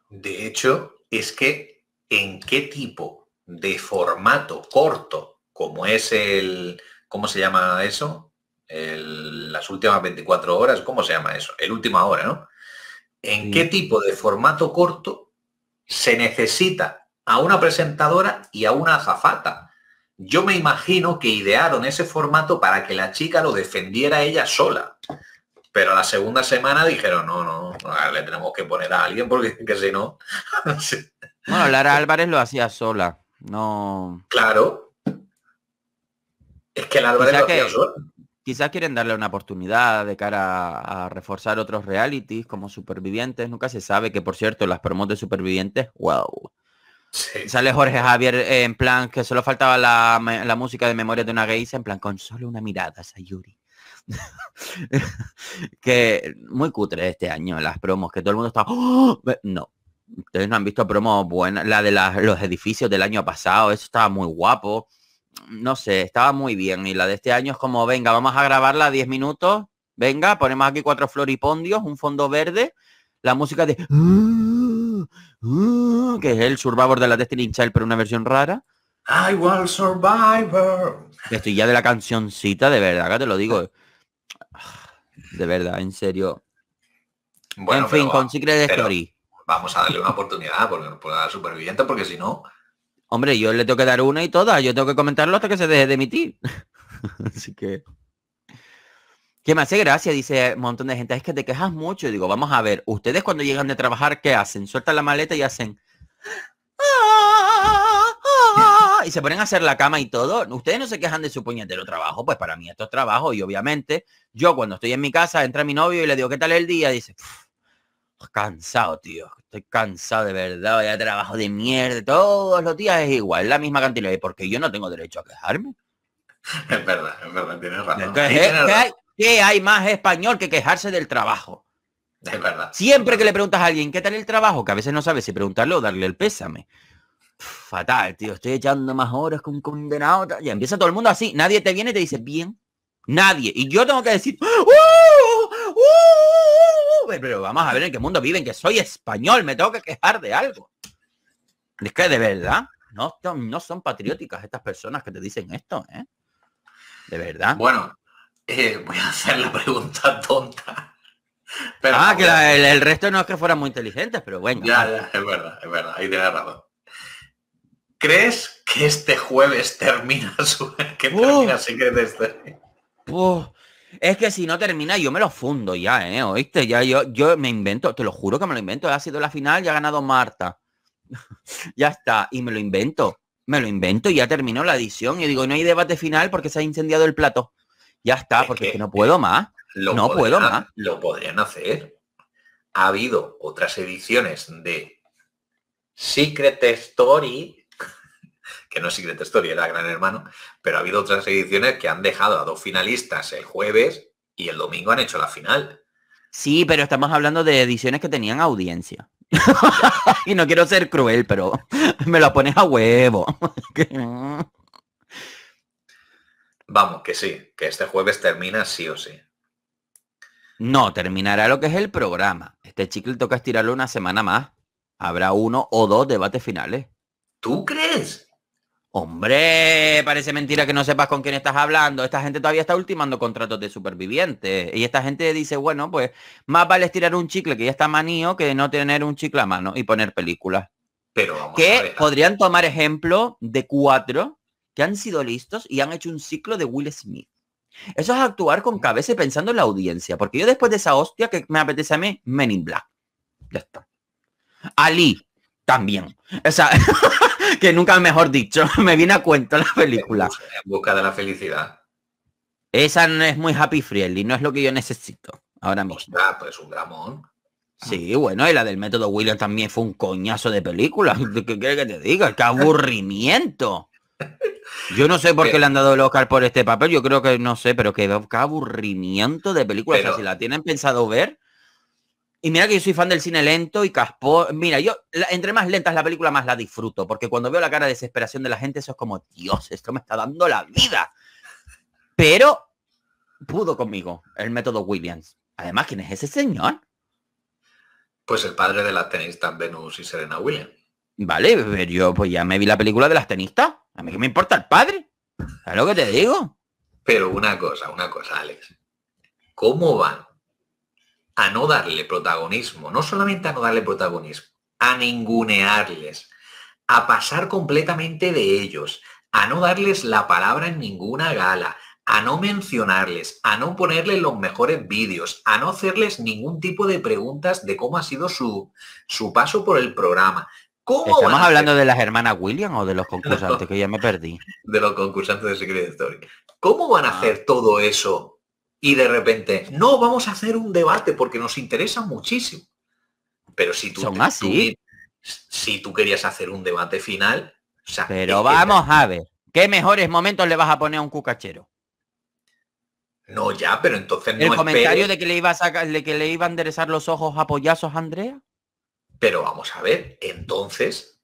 De hecho, es que en qué tipo de formato corto, como es el, ¿cómo se llama eso? las últimas 24 horas, ¿cómo se llama eso? El última hora, ¿no? ¿En qué tipo de formato corto se necesita a una presentadora y a una azafata? Yo me imagino que idearon ese formato para que la chica lo defendiera ella sola. Pero la segunda semana dijeron, no, no, le tenemos que poner a alguien porque que si no. Bueno, Lara Álvarez lo hacía sola. No. Claro. Es que Lara Álvarez lo hacía Quizás quieren darle una oportunidad de cara a, reforzar otros realities como supervivientes. Nunca se sabe que por cierto las promos de supervivientes, wow. Sale Jorge Javier en plan que solo faltaba la, música de Memoria de una gay en plan con solo una mirada, Sayuri. que muy cutre este año las promos, que todo el mundo está... ¡Oh! No, ustedes no han visto promos buenas. La de los edificios del año pasado, eso estaba muy guapo. No sé, estaba muy bien. Y la de este año es como, venga, vamos a grabarla 10 minutos. Venga, ponemos aquí cuatro floripondios, un fondo verde, la música de... ¡Ah! ¡Ah! que es el Survivor de la Destiny Child, pero una versión rara. I will survivor. Estoy ya de la cancioncita, de verdad, que te lo digo. De verdad, en serio. Bueno, en fin, con Story. Vamos a darle una oportunidad por, por la superviviente, porque si no. Hombre, yo le tengo que dar una y todas. Yo tengo que comentarlo hasta que se deje de emitir. Así que. ¿Qué me hace gracia, dice un montón de gente, es que te quejas mucho. digo, vamos a ver, ustedes cuando llegan de trabajar, ¿qué hacen? Sueltan la maleta y hacen y se ponen a hacer la cama y todo. Ustedes no se quejan de su puñetero trabajo, pues para mí esto es trabajo y obviamente yo cuando estoy en mi casa entra mi novio y le digo, ¿qué tal el día? dice, cansado, tío, estoy cansado de verdad, ya trabajo de mierda, todos los días es igual, la misma cantidad, porque yo no tengo derecho a quejarme. Es verdad, es verdad, tienes razón. ¿qué, hay, más español que quejarse del trabajo? Es verdad. Siempre que le preguntas a alguien, ¿qué tal el trabajo? Que a veces no sabes si preguntarlo o darle el pésame fatal, tío, estoy echando más horas con un condenado. Y empieza todo el mundo así, nadie te viene y te dice, bien, nadie. Y yo tengo que decir, uh, uh, uh, pero vamos a ver en qué mundo viven, que soy español, me tengo que quejar de algo. Es que de verdad, no, no son patrióticas estas personas que te dicen esto, ¿eh? De verdad. Bueno, eh, voy a hacer la pregunta tonta. ah, que el, resto no es que fueran muy inteligentes, pero bueno. Ya, es verdad, es verdad, ahí razón. ¿Crees que este jueves termina su que Secret es que si no termina yo me lo fundo ya, ¿eh? ¿Oíste? Ya yo, yo me invento, te lo juro que me lo invento. Ha sido la final, ya ha ganado Marta. ya está, y me lo invento. Me lo invento y ya terminó la edición. Y digo, no hay debate final porque se ha incendiado el plato. Ya está, porque es que no puedo más. no puedo más. Lo podrían hacer. Ha habido otras ediciones de Secret Story que no es Secret Story, era Gran Hermano, pero ha habido otras ediciones que han dejado a dos finalistas el jueves y el domingo han hecho la final. Sí, pero estamos hablando de ediciones que tenían audiencia. y no quiero ser cruel, pero me lo pones a huevo. Vamos, que sí, que este jueves termina sí o sí. No, terminará lo que es el programa. Este chicle toca estirarlo una semana más. Habrá uno o dos debates finales. ¿Tú crees? Hombre, parece mentira que no sepas con quién estás hablando. Esta gente todavía está ultimando contratos de supervivientes. Y esta gente dice, bueno, pues más vale estirar un chicle que ya está manío que no tener un chicle a mano y poner películas. Pero vamos que podrían tomar ejemplo de cuatro que han sido listos y han hecho un ciclo de Will Smith. Eso es actuar con cabeza y pensando en la audiencia. Porque yo después de esa hostia que me apetece a mí, Men in Black. Ya está. Ali, también. O sea, que nunca mejor dicho, me viene a cuento la película. En busca, de la felicidad. Esa no es muy happy friendly, no es lo que yo necesito ahora pues mismo. pues un gramón. Sí, bueno, y la del método william también fue un coñazo de película. ¿Qué que te diga? ¡Qué aburrimiento! Yo no sé por qué le han dado el Oscar por este papel, yo creo que no sé, pero qué, aburrimiento de película. si la tienen pensado ver, y mira que yo soy fan del cine lento y caspó. Mira, yo entre más lentas la película, más la disfruto, porque cuando veo la cara de desesperación de la gente, eso es como, Dios, esto me está dando la vida. Pero pudo conmigo el método Williams. Además, ¿quién es ese señor? Pues el padre de las tenistas Venus y Serena Williams. Vale, yo pues ya me vi la película de las tenistas. A mí que me importa el padre. ¿Sabes lo que te digo? Pero una cosa, una cosa, Alex. ¿Cómo van a no darle protagonismo, no solamente a no darle protagonismo, a ningunearles, a pasar completamente de ellos, a no darles la palabra en ninguna gala, a no mencionarles, a no ponerles los mejores vídeos, a no hacerles ningún tipo de preguntas de cómo ha sido su, su paso por el programa. ¿Cómo ¿Estamos hablando de las hermanas William o de los concursantes? que ya me perdí. De los concursantes de Secret Story. ¿Cómo van a ah. hacer todo eso y de repente, no, vamos a hacer un debate porque nos interesa muchísimo. Pero si tú, si tú querías hacer un debate final, pero vamos a ver, ¿qué mejores momentos le vas a poner a un cucachero? No, ya, pero entonces El comentario de que le iba a de que le iba a enderezar los ojos a pollazos Andrea. Pero vamos a ver, entonces,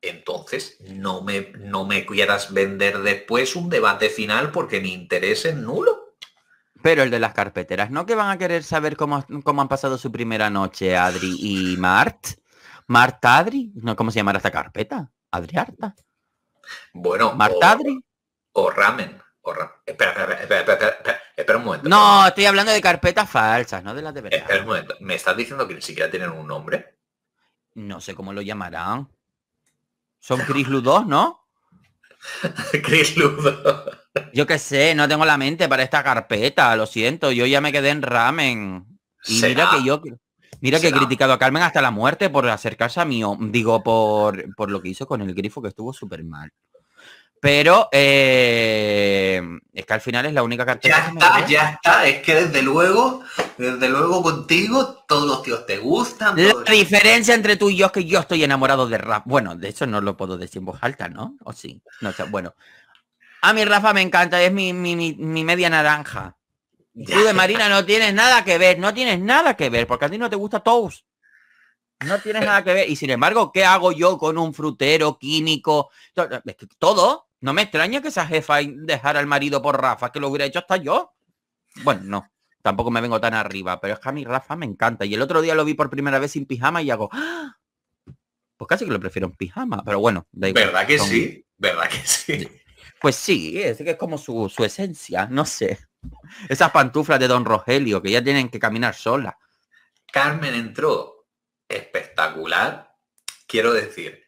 entonces no me, no me quieras vender después un debate final porque mi interés es nulo. Pero el de las carpeteras, ¿no? Que van a querer saber cómo, han pasado su primera noche Adri y Mart. Mart Adri, ¿no? ¿Cómo se llamará esta carpeta? Adriarta. Bueno. Mart o, Adri. O ramen. O Espera, espera, espera, espera, un momento. No, estoy hablando de carpetas falsas, no de las de eh, verdad. Espera un momento. ¿Me estás diciendo que ni siquiera tienen un nombre? No sé cómo lo llamarán. Son Chris Ludos, ¿no? Chris Ludos. Yo qué sé, no tengo la mente para esta carpeta, lo siento, yo ya me quedé en ramen. Y mira que yo mira que he criticado a Carmen hasta la muerte por acercarse a mí, digo, por, lo que hizo con el grifo, que estuvo súper mal. Pero eh, es que al final es la única carpeta. Ya está, ya está. Es que desde luego, desde luego contigo, todos los tíos te gustan. La diferencia entre tú y yo es que yo estoy enamorado de rap. Bueno, de hecho no lo puedo decir en voz alta, ¿no? O sí. No, bueno. A mi Rafa me encanta, es mi, media naranja. tú de Marina no tienes nada que ver, no tienes nada que ver, porque a ti no te gusta toast. No tienes nada que ver. Y sin embargo, ¿qué hago yo con un frutero químico? Todo. No me extraña que esa jefa dejara al marido por Rafa, que lo hubiera hecho hasta yo. Bueno, no. Tampoco me vengo tan arriba, pero es que a mí Rafa me encanta. Y el otro día lo vi por primera vez sin pijama y hago... ¡Ah! Pues casi que lo prefiero en pijama, pero bueno, ¿Verdad que sí? ¿Verdad que sí? Pues sí, es que es como su, esencia, no sé. Esas pantuflas de Don Rogelio, que ya tienen que caminar sola Carmen entró espectacular. Quiero decir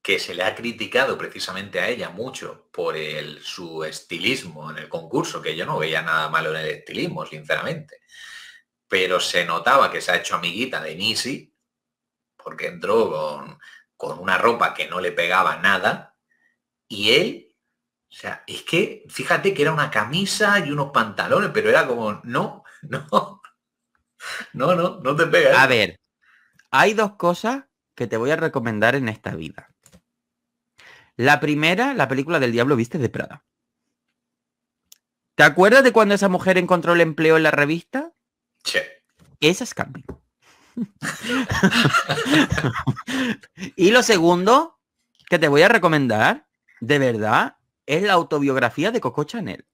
que se le ha criticado precisamente a ella mucho por su estilismo en el concurso, que yo no veía nada malo en el estilismo, sinceramente. Pero se notaba que se ha hecho amiguita de Nisi, porque entró con una ropa que no le pegaba nada, y él o sea, es que, fíjate que era una camisa y unos pantalones, pero era como, no, no, no, no, no te pegas. ¿eh? A ver, hay dos cosas que te voy a recomendar en esta vida. La primera, la película del diablo viste de Prada. ¿Te acuerdas de cuando esa mujer encontró el empleo en la revista? Sí. Esa es cambio. y lo segundo que te voy a recomendar, de verdad, es la autobiografía de Coco Chanel.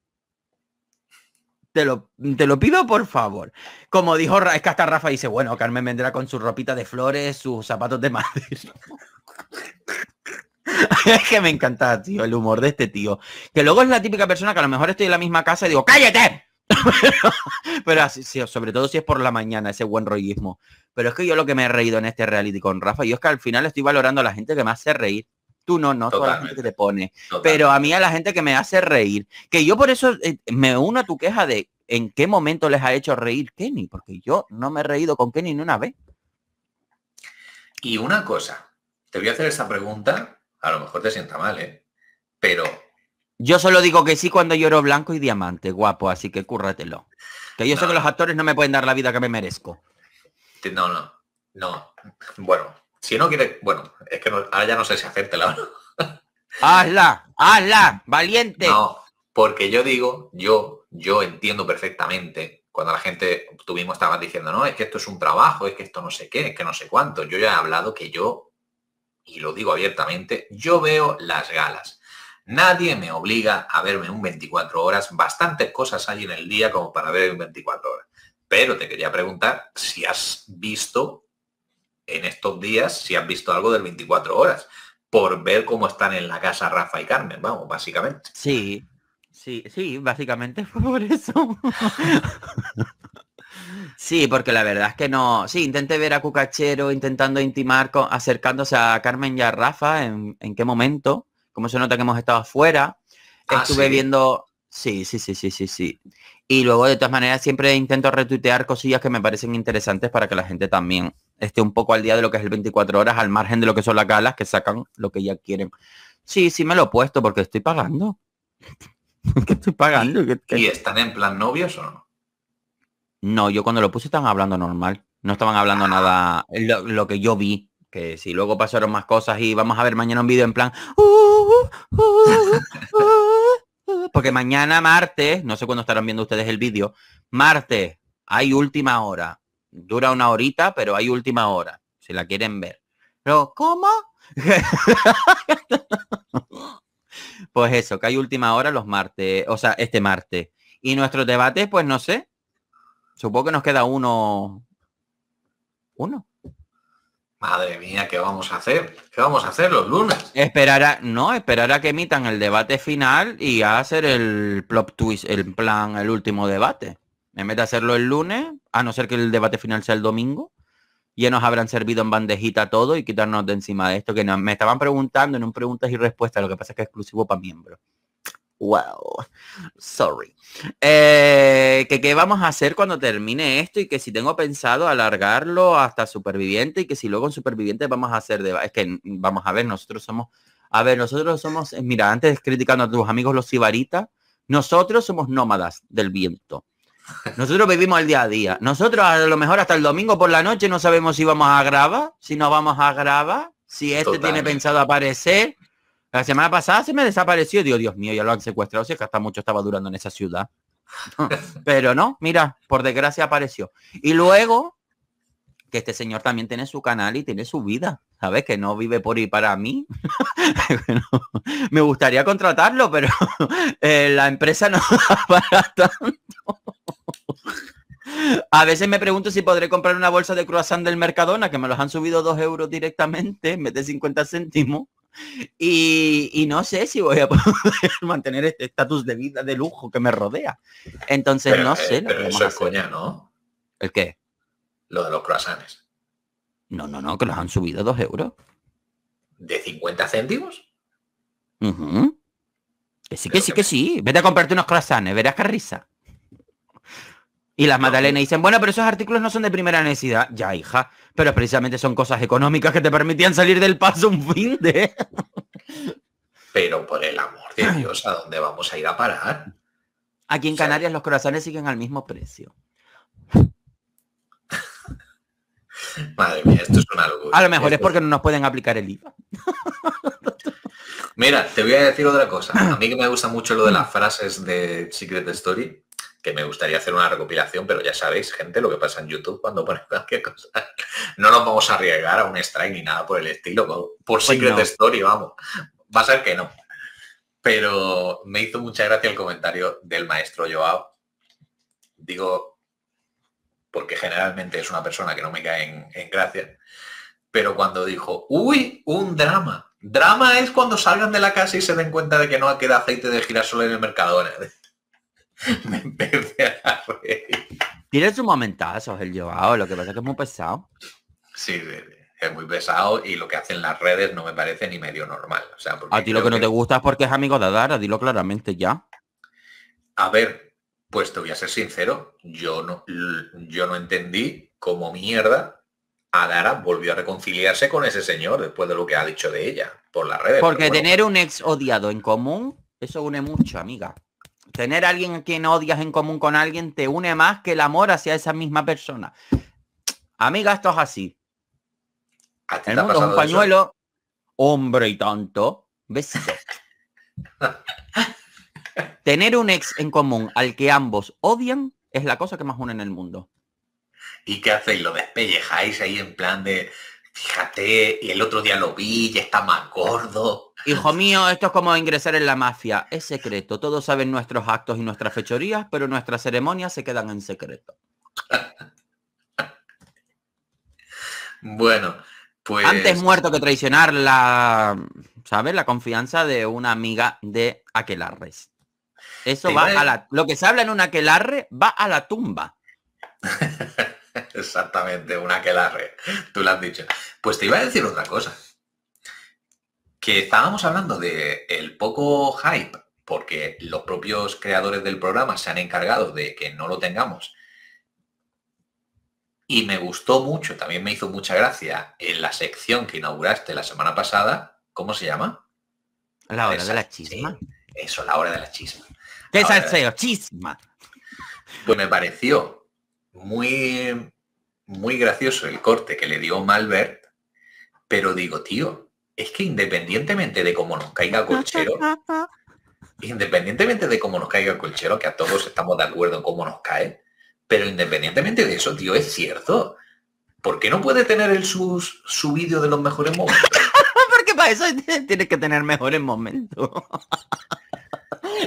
Te lo, mm, te lo, pido por favor. Como dijo, es que hasta Rafa dice, bueno, Carmen vendrá con su ropita de flores, sus zapatos de madera. es que me encanta, tío, el humor de este tío. Que luego es la típica persona que a lo mejor estoy en la misma casa y digo, ¡cállate! pero, así, sobre todo si es por la mañana, ese buen rollismo. Pero es que yo lo que me he reído en este reality con Rafa, yo es que al final estoy valorando a la gente que me hace reír. Tú no, no, toda la gente que te pone. Pero a mí a la gente que me hace reír, que yo por eso eh, me uno a tu queja de en qué momento les ha hecho reír Kenny, porque yo no me he reído con Kenny ni una vez. Y una cosa, te voy a hacer esa pregunta, a lo mejor te sienta mal, ¿eh? Pero... Yo solo digo que sí cuando lloro blanco y diamante, guapo, así que cúrratelo. Que yo sé que los actores no me pueden dar la vida que me merezco. No, no, no. Bueno, si no quiere, bueno, es que ahora ya no sé si hacerte la no. hazla, hazla, valiente. No, porque yo digo, yo, yo entiendo perfectamente cuando la gente, tuvimos mismo diciendo, no, es que esto es un trabajo, es que esto no sé qué, es que no sé cuánto. Yo ya he hablado que yo, y lo digo abiertamente, yo veo las galas. Nadie me obliga a verme un 24 horas. Bastantes cosas hay en el día como para ver un 24 horas. Pero te quería preguntar si has visto en estos días si han visto algo del 24 horas, por ver cómo están en la casa Rafa y Carmen, vamos, básicamente. Sí, sí, sí, básicamente por eso. Sí, porque la verdad es que no. Sí, intenté ver a Cucachero intentando intimar, acercándose a Carmen y a Rafa, en, en qué momento, como se nota que hemos estado afuera. Ah, Estuve viendo. Sí, sí, sí, sí, sí, sí. Y luego, de todas maneras, siempre intento retuitear cosillas que me parecen interesantes para que la gente también esté un poco al día de lo que es el 24 horas, al margen de lo que son las galas, que sacan lo que ya quieren. Sí, sí me lo he puesto porque estoy pagando. que estoy pagando. y están en plan novios o no? No, yo cuando lo puse estaban hablando normal. No estaban hablando nada, lo, que yo vi. Que si luego pasaron más cosas y vamos a ver mañana un vídeo en plan porque mañana martes, no sé cuándo estarán viendo ustedes el vídeo, martes hay última hora. Dura una horita, pero hay última hora, si la quieren ver. Pero, ¿cómo? pues eso, que hay última hora los martes, o sea, este martes. Y nuestros debates, pues no sé. Supongo que nos queda uno. Uno. Madre mía, ¿qué vamos a hacer? ¿Qué vamos a hacer los lunes? Esperar a, no, esperar a que emitan el debate final y a hacer el plot twist, el plan, el último debate. Me vez de hacerlo el lunes, a no ser que el debate final sea el domingo, ya nos habrán servido en bandejita todo y quitarnos de encima de esto que me estaban preguntando en un preguntas y respuestas, lo que pasa es que es exclusivo para miembros. Wow, sorry. Eh, que qué vamos a hacer cuando termine esto y que si tengo pensado alargarlo hasta superviviente y que si luego en superviviente vamos a hacer de... Es que vamos a ver, nosotros somos... A ver, nosotros somos... Eh, mira, antes criticando a tus amigos los cibaritas nosotros somos nómadas del viento. Nosotros vivimos el día a día. Nosotros a lo mejor hasta el domingo por la noche no sabemos si vamos a grabar, si no vamos a grabar, si este tiene pensado aparecer, la semana pasada se me desapareció. Digo, Dios mío, ya lo han secuestrado. O sea, que hasta mucho estaba durando en esa ciudad. Pero no, mira, por desgracia apareció. Y luego, que este señor también tiene su canal y tiene su vida. ¿Sabes? Que no vive por y para mí. me gustaría contratarlo, pero eh, la empresa no para tanto. A veces me pregunto si podré comprar una bolsa de croissant del Mercadona, que me los han subido dos euros directamente Mete vez 50 céntimos. Y, no sé si voy a poder mantener este estatus de vida de lujo que me rodea. Entonces no eh, sé. coña, ¿no? ¿El qué? Lo de los croissants. No, no, no, que los han subido dos euros. ¿De 50 céntimos? Que sí, que sí, que, sí. Vete a comprarte unos croissants, verás que risa. Y las madalenas dicen, bueno, pero esos artículos no son de primera necesidad. Ya, hija, pero precisamente son cosas económicas que te permitían salir del paso un fin de... Pero por el amor de Dios, ¿a dónde vamos a ir a parar? Aquí en Canarias los corazones siguen al mismo precio. Madre mía, esto es un algo... A lo mejor es porque no nos pueden aplicar el IVA. Mira, te voy a decir otra cosa. A mí que me gusta mucho lo de las frases de Secret Story que me gustaría hacer una recopilación, pero ya sabéis, gente, lo que pasa en YouTube cuando ponen cualquier cosa. No nos vamos a arriesgar a un strike ni nada por el estilo, por pues Secret Story, vamos. Va a ser que no. Pero me hizo mucha gracia el comentario del maestro Joao. Digo, porque generalmente es una persona que no me cae en, gracia, pero cuando dijo, uy, un drama. Drama es cuando salgan de la casa y se den cuenta de que no queda aceite de girasol en el mercadona. me un Tiene su momentazo el llevado, lo que pasa es que es muy pesado. Sí, es muy pesado y lo que hacen las redes no me parece ni medio normal. O a ti lo que, no te gusta es porque es amigo de Adara, dilo claramente ya. A ver, pues te voy a ser sincero, yo no, yo no entendí cómo mierda Adara volvió a reconciliarse con ese señor después de lo que ha dicho de ella por las redes. Porque tener un ex odiado en común, eso une mucho, amiga tener a alguien a quien odias en común con alguien te une más que el amor hacia esa misma persona. Amiga, esto es así. ¿A un pañuelo, hombre y tanto. Besito. tener un ex en común al que ambos odian es la cosa que más une en el mundo. ¿Y qué hacéis? ¿Lo despellejáis ahí en plan de fíjate, y el otro día lo vi, ya está más gordo. Hijo mío, esto es como ingresar en la mafia. Es secreto. Todos saben nuestros actos y nuestras fechorías, pero nuestras ceremonias se quedan en secreto. bueno, pues... Antes muerto que traicionar la, ¿sabes? La confianza de una amiga de Aquelarres. Eso va a la... Lo que se habla en un Aquelarre va a la tumba. Exactamente, una que la re. Tú lo has dicho. Pues te iba a decir otra cosa. Que estábamos hablando de el poco hype, porque los propios creadores del programa se han encargado de que no lo tengamos. Y me gustó mucho, también me hizo mucha gracia en la sección que inauguraste la semana pasada. ¿Cómo se llama? La hora de la chisma. eso, la hora de la chisma. ¿Qué es De... Chisma. Pues me pareció muy, muy gracioso el corte que le dio Malbert, pero digo, tío, es que independientemente de cómo nos caiga Colchero, independientemente de cómo nos caiga Colchero, que a todos estamos de acuerdo en cómo nos cae, pero independientemente de eso, tío, es cierto. ¿Por qué no puede tener el sus, su vídeo de los mejores momentos? Porque para eso tienes que tener mejores momentos.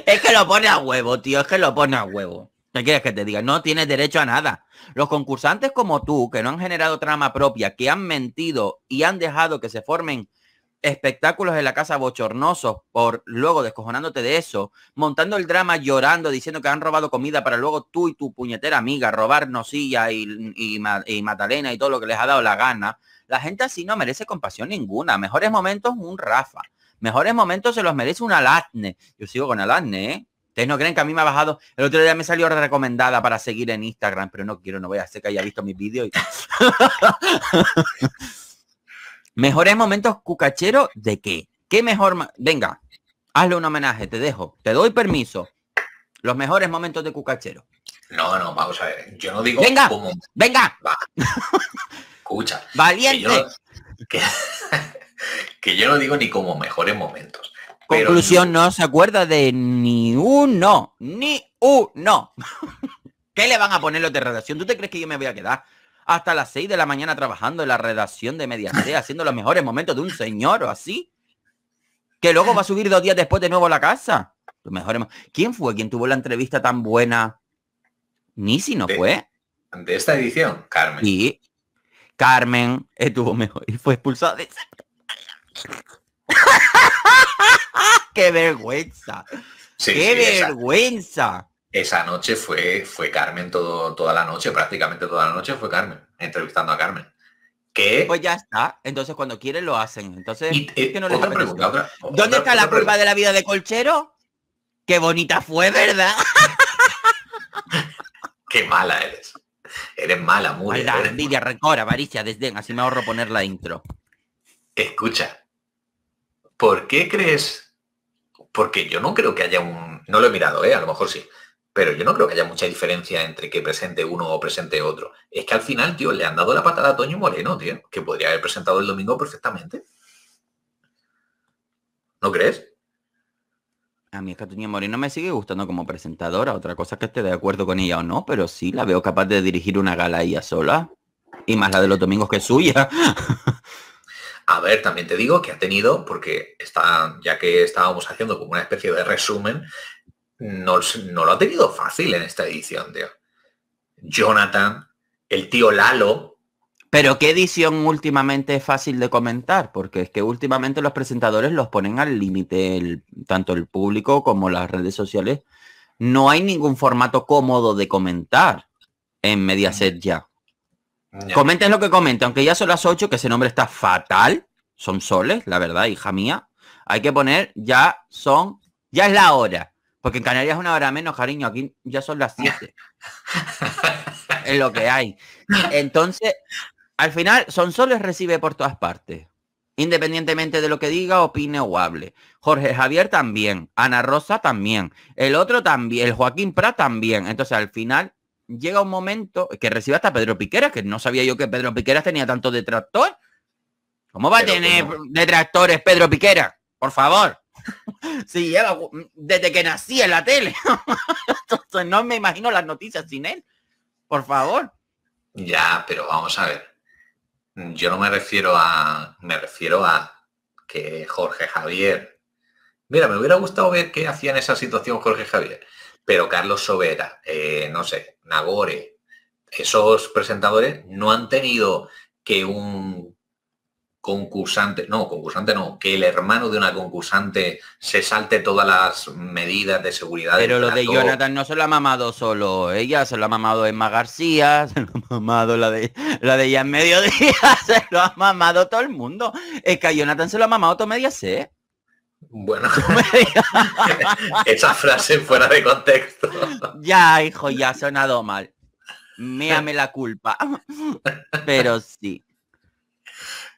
es que lo pone a huevo, tío, es que lo pone a huevo. ¿Qué quieres que te diga? No tienes derecho a nada. Los concursantes como tú, que no han generado trama propia, que han mentido y han dejado que se formen espectáculos en la casa bochornosos por luego descojonándote de eso, montando el drama llorando, diciendo que han robado comida para luego tú y tu puñetera amiga robar nocilla y, y, y matalena y todo lo que les ha dado la gana. La gente así no merece compasión ninguna. Mejores momentos un Rafa. Mejores momentos se los merece un Alatne. Yo sigo con Alatne, ¿eh? Ustedes no creen que a mí me ha bajado. El otro día me salió recomendada para seguir en Instagram, pero no quiero, no voy a hacer que haya visto mis vídeos. Mejores momentos cucachero de qué? ¿Qué mejor? Venga, hazle un homenaje, te dejo, te doy permiso. Los mejores momentos de cucachero. No, no, vamos a ver. Yo no digo. Venga, como... venga. Escucha. Valiente. que yo no digo ni como mejores momentos Conclusión, no... se acuerda de ni uno, ni uno. ¿Qué le van a poner los de redacción? ¿Tú te crees que yo me voy a quedar hasta las 6 de la mañana trabajando en la redacción de Mediaset, haciendo los mejores momentos de un señor o así? Que luego va a subir dos días después de nuevo la casa. Los mejores... ¿Quién fue quien tuvo la entrevista tan buena? Ni si no fue. De esta edición, Carmen. Y Carmen estuvo mejor y fue expulsado de... ¡Qué vergüenza! ¡Qué vergüenza! Esa, noche fue, fue Carmen todo, toda la noche, prácticamente toda la noche fue Carmen, entrevistando a Carmen. ¿Qué? Pues ya está. Entonces cuando quieren lo hacen. Entonces, ¿dónde está la prueba de la vida de Colchero? Qué bonita fue, ¿verdad? Qué mala eres. Eres mala, muy. Maldad, envidia, rencor, avaricia, desdén. Así me ahorro poner la intro. Escucha, ¿por qué crees? Porque yo no creo que haya un... No lo he mirado, ¿eh? a lo mejor sí. Pero yo no creo que haya mucha diferencia entre que presente uno o presente otro. Es que al final, tío, le han dado la patada a Toño Moreno, tío, que podría haber presentado el domingo perfectamente. ¿No crees? A mí es que Toño Moreno me sigue gustando como presentadora. Otra cosa es que esté de acuerdo con ella o no, pero sí la veo capaz de dirigir una gala ella sola. Y más la de los domingos que suya. A ver, también te digo que ha tenido, porque está, ya que estábamos haciendo como una especie de resumen, no, lo ha tenido fácil en esta edición, tío. Jonathan, el tío Lalo. Pero qué edición últimamente es fácil de comentar, porque es que últimamente los presentadores los ponen al límite, tanto el público como las redes sociales. No hay ningún formato cómodo de comentar en Mediaset ya. Comenten lo que comenten, aunque ya son las 8, que ese nombre está fatal. Son soles, la verdad, hija mía. Hay que poner ya son, ya es la hora. Porque en Canarias es una hora menos, cariño. Aquí ya son las 7. es lo que hay. Entonces, al final, son soles recibe por todas partes. Independientemente de lo que diga, opine o hable. Jorge Javier también. Ana Rosa también. El otro también. El Joaquín Prat también. Entonces, al final, llega un momento que recibe hasta Pedro Piqueras, que no sabía yo que Pedro Piqueras tenía tanto detractor. ¿Cómo va a tener detractores Pedro Piqueras? Por favor. si lleva desde que nací en la tele. no me imagino las noticias sin él. Por favor. Ya, pero vamos a ver. Yo no me refiero a. Me refiero a que Jorge Javier. Mira, me hubiera gustado ver qué hacía en esa situación Jorge Javier pero Carlos Sobera, eh, no sé, Nagore, esos presentadores no han tenido que un concursante, no, concursante no, que el hermano de una concursante se salte todas las medidas de seguridad. Pero lo de Jonathan no se lo ha mamado solo ella, se lo ha mamado Emma García, se lo ha mamado la de la de ella en mediodía, se lo ha mamado todo el mundo. Es que a Jonathan se lo ha mamado todo media C. Bueno, esa frase fuera de contexto. ya, hijo, ya ha sonado mal. Méame la culpa. pero sí.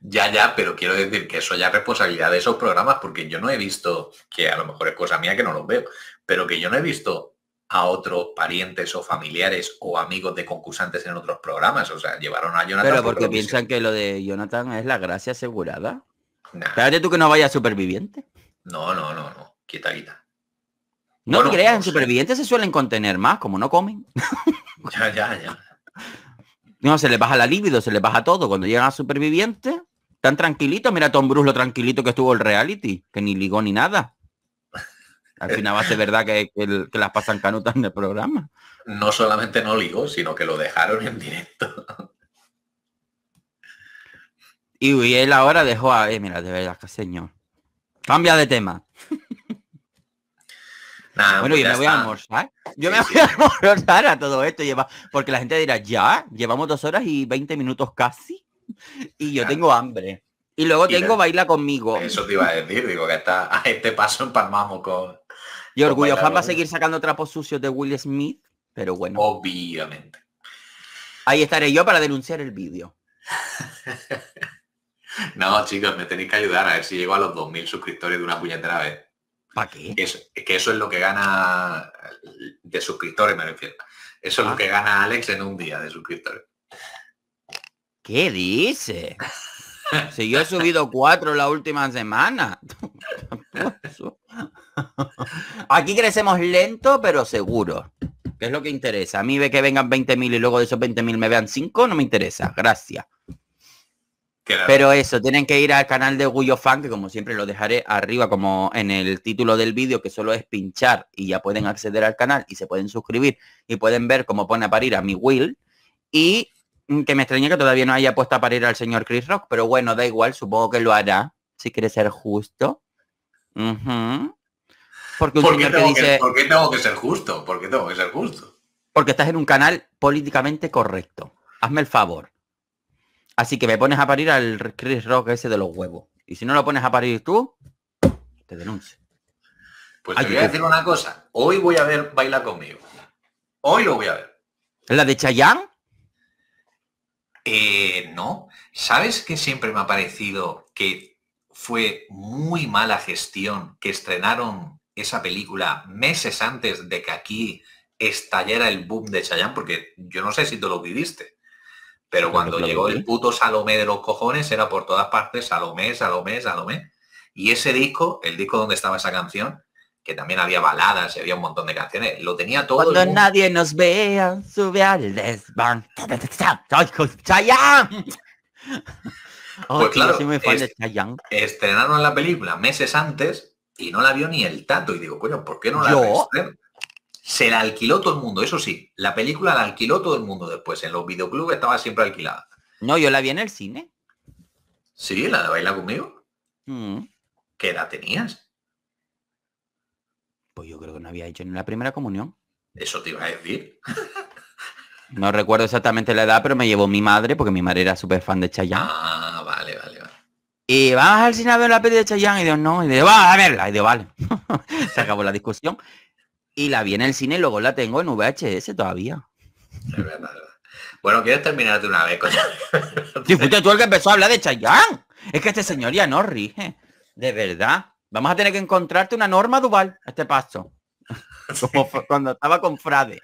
Ya, ya, pero quiero decir que eso ya es responsabilidad de esos programas, porque yo no he visto, que a lo mejor es cosa mía que no los veo, pero que yo no he visto a otros parientes o familiares o amigos de concursantes en otros programas. O sea, llevaron a Jonathan. Pero porque piensan que lo de Jonathan es la gracia asegurada. tú que no vaya superviviente. No, no, no, no. Quita, quita. No bueno, creas, en supervivientes se suelen contener más, como no comen. ya, ya, ya. No, se les baja la libido, se les baja todo. Cuando llegan a supervivientes, están tranquilitos. Mira a Tom Bruce lo tranquilito que estuvo el reality, que ni ligó ni nada. Al final va a ser verdad que, las pasan canutas en el programa. No solamente no ligó, sino que lo dejaron en directo. y él ahora dejó a... Eh, mira, de verdad que señor. Cambia de tema. bueno, pues yo me voy a almorzar. Yo me voy a almorzar a todo esto. Lleva... Porque la gente dirá, ya, llevamos dos horas y veinte minutos casi. Y yo tengo hambre. Y luego tengo baila conmigo. Eso te iba a decir, digo, que está a este paso empalmamos con. Y Orgullo para va a seguir sacando trapos sucios de Will Smith, pero bueno. Obviamente. Ahí estaré yo para denunciar el vídeo. No, chicos, me tenéis que ayudar a ver si llego a los 2.000 suscriptores de una puñetera vez. ¿Para qué? Es que eso es lo que gana de suscriptores, me refiero. Eso es lo ah. que gana Alex en un día de suscriptores. ¿Qué dice? si yo he subido cuatro la última semana. Aquí crecemos lento, pero seguro. Que es lo que interesa. A mí ve que vengan 20.000 y luego de esos 20.000 me vean 5, no me interesa. Gracias. Pero eso, tienen que ir al canal de Guyo Fan, que como siempre lo dejaré arriba como en el título del vídeo, que solo es pinchar y ya pueden acceder al canal y se pueden suscribir y pueden ver cómo pone a parir a mi Will. Y mm, que me extrañe que todavía no haya puesto a parir al señor Chris Rock, pero bueno, da igual, supongo que lo hará, si quiere ser justo. Porque tengo que ser justo? ¿Por qué tengo que ser justo? Porque estás en un canal políticamente correcto. Hazme el favor. Así que me pones a parir al Chris Rock ese de los huevos. Y si no lo pones a parir tú, te denuncio. Pues voy a decir una cosa. Hoy voy a ver Baila conmigo. Hoy lo voy a ver. ¿La de Chayanne? Eh, no. ¿Sabes que siempre me ha parecido que fue muy mala gestión que estrenaron esa película meses antes de que aquí estallara el boom de Chayanne? Porque yo no sé si tú lo viviste. Pero cuando llegó el ¿eh? puto Salomé de los cojones, era por todas partes Salomé, Salomé, Salomé. Y ese disco, el disco donde estaba esa canción, que también había baladas había un montón de canciones, lo tenía todo. Cuando nadie nos vea, sube al desván. pues claro, estrenaron la película meses antes y no la vio ni el tato. Y digo, coño, ¿por qué no la vio? Se la alquiló todo el mundo, eso sí. La película la alquiló todo el mundo después. En los videoclubes estaba siempre alquilada. No, yo la vi en el cine. Sí, la de Baila conmigo. Mm. ¿Qué edad tenías? Pues yo creo que no había hecho ni la primera comunión. Eso te iba a decir. no recuerdo exactamente la edad, pero me llevó mi madre, porque mi madre era súper fan de Chayanne. Ah, vale, vale, vale. Y vamos al cine a ver la peli de Chayanne. Y Dios, no. Y Dios, va a verla. Y Dios, vale. Se acabó la discusión. Y la vi en el cine y luego la tengo en VHS todavía. Bueno, ¿quieres terminar de una vez coño. Disfrute tú el que empezó a hablar de Chayanne. Es que este señor ya no rige. De verdad. Vamos a tener que encontrarte una norma dual a este paso. Como cuando estaba con Frade.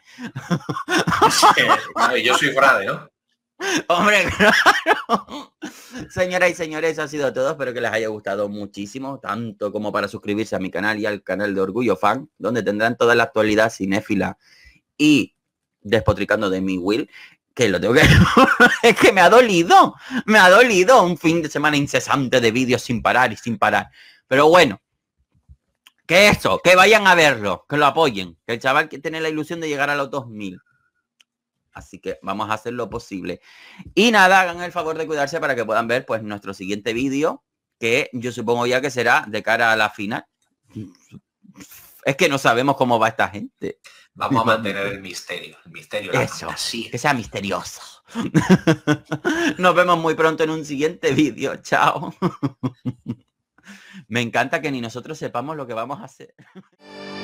yo soy Frade, ¿no? Hombre, claro. Señoras y señores, ha sido todo. Espero que les haya gustado muchísimo, tanto como para suscribirse a mi canal y al canal de Orgullo Fan, donde tendrán toda la actualidad cinéfila y despotricando de mi Will, que lo tengo que... es que me ha dolido, me ha dolido un fin de semana incesante de vídeos sin parar y sin parar. Pero bueno, que eso, que vayan a verlo, que lo apoyen, que el chaval que tiene la ilusión de llegar a los 2000. Así que vamos a hacer lo posible. Y nada, hagan el favor de cuidarse para que puedan ver pues nuestro siguiente vídeo, que yo supongo ya que será de cara a la final. Es que no sabemos cómo va esta gente. Vamos a mantener el misterio, el misterio. Eso, sí. que sea misterioso. Nos vemos muy pronto en un siguiente vídeo. Chao. Me encanta que ni nosotros sepamos lo que vamos a hacer.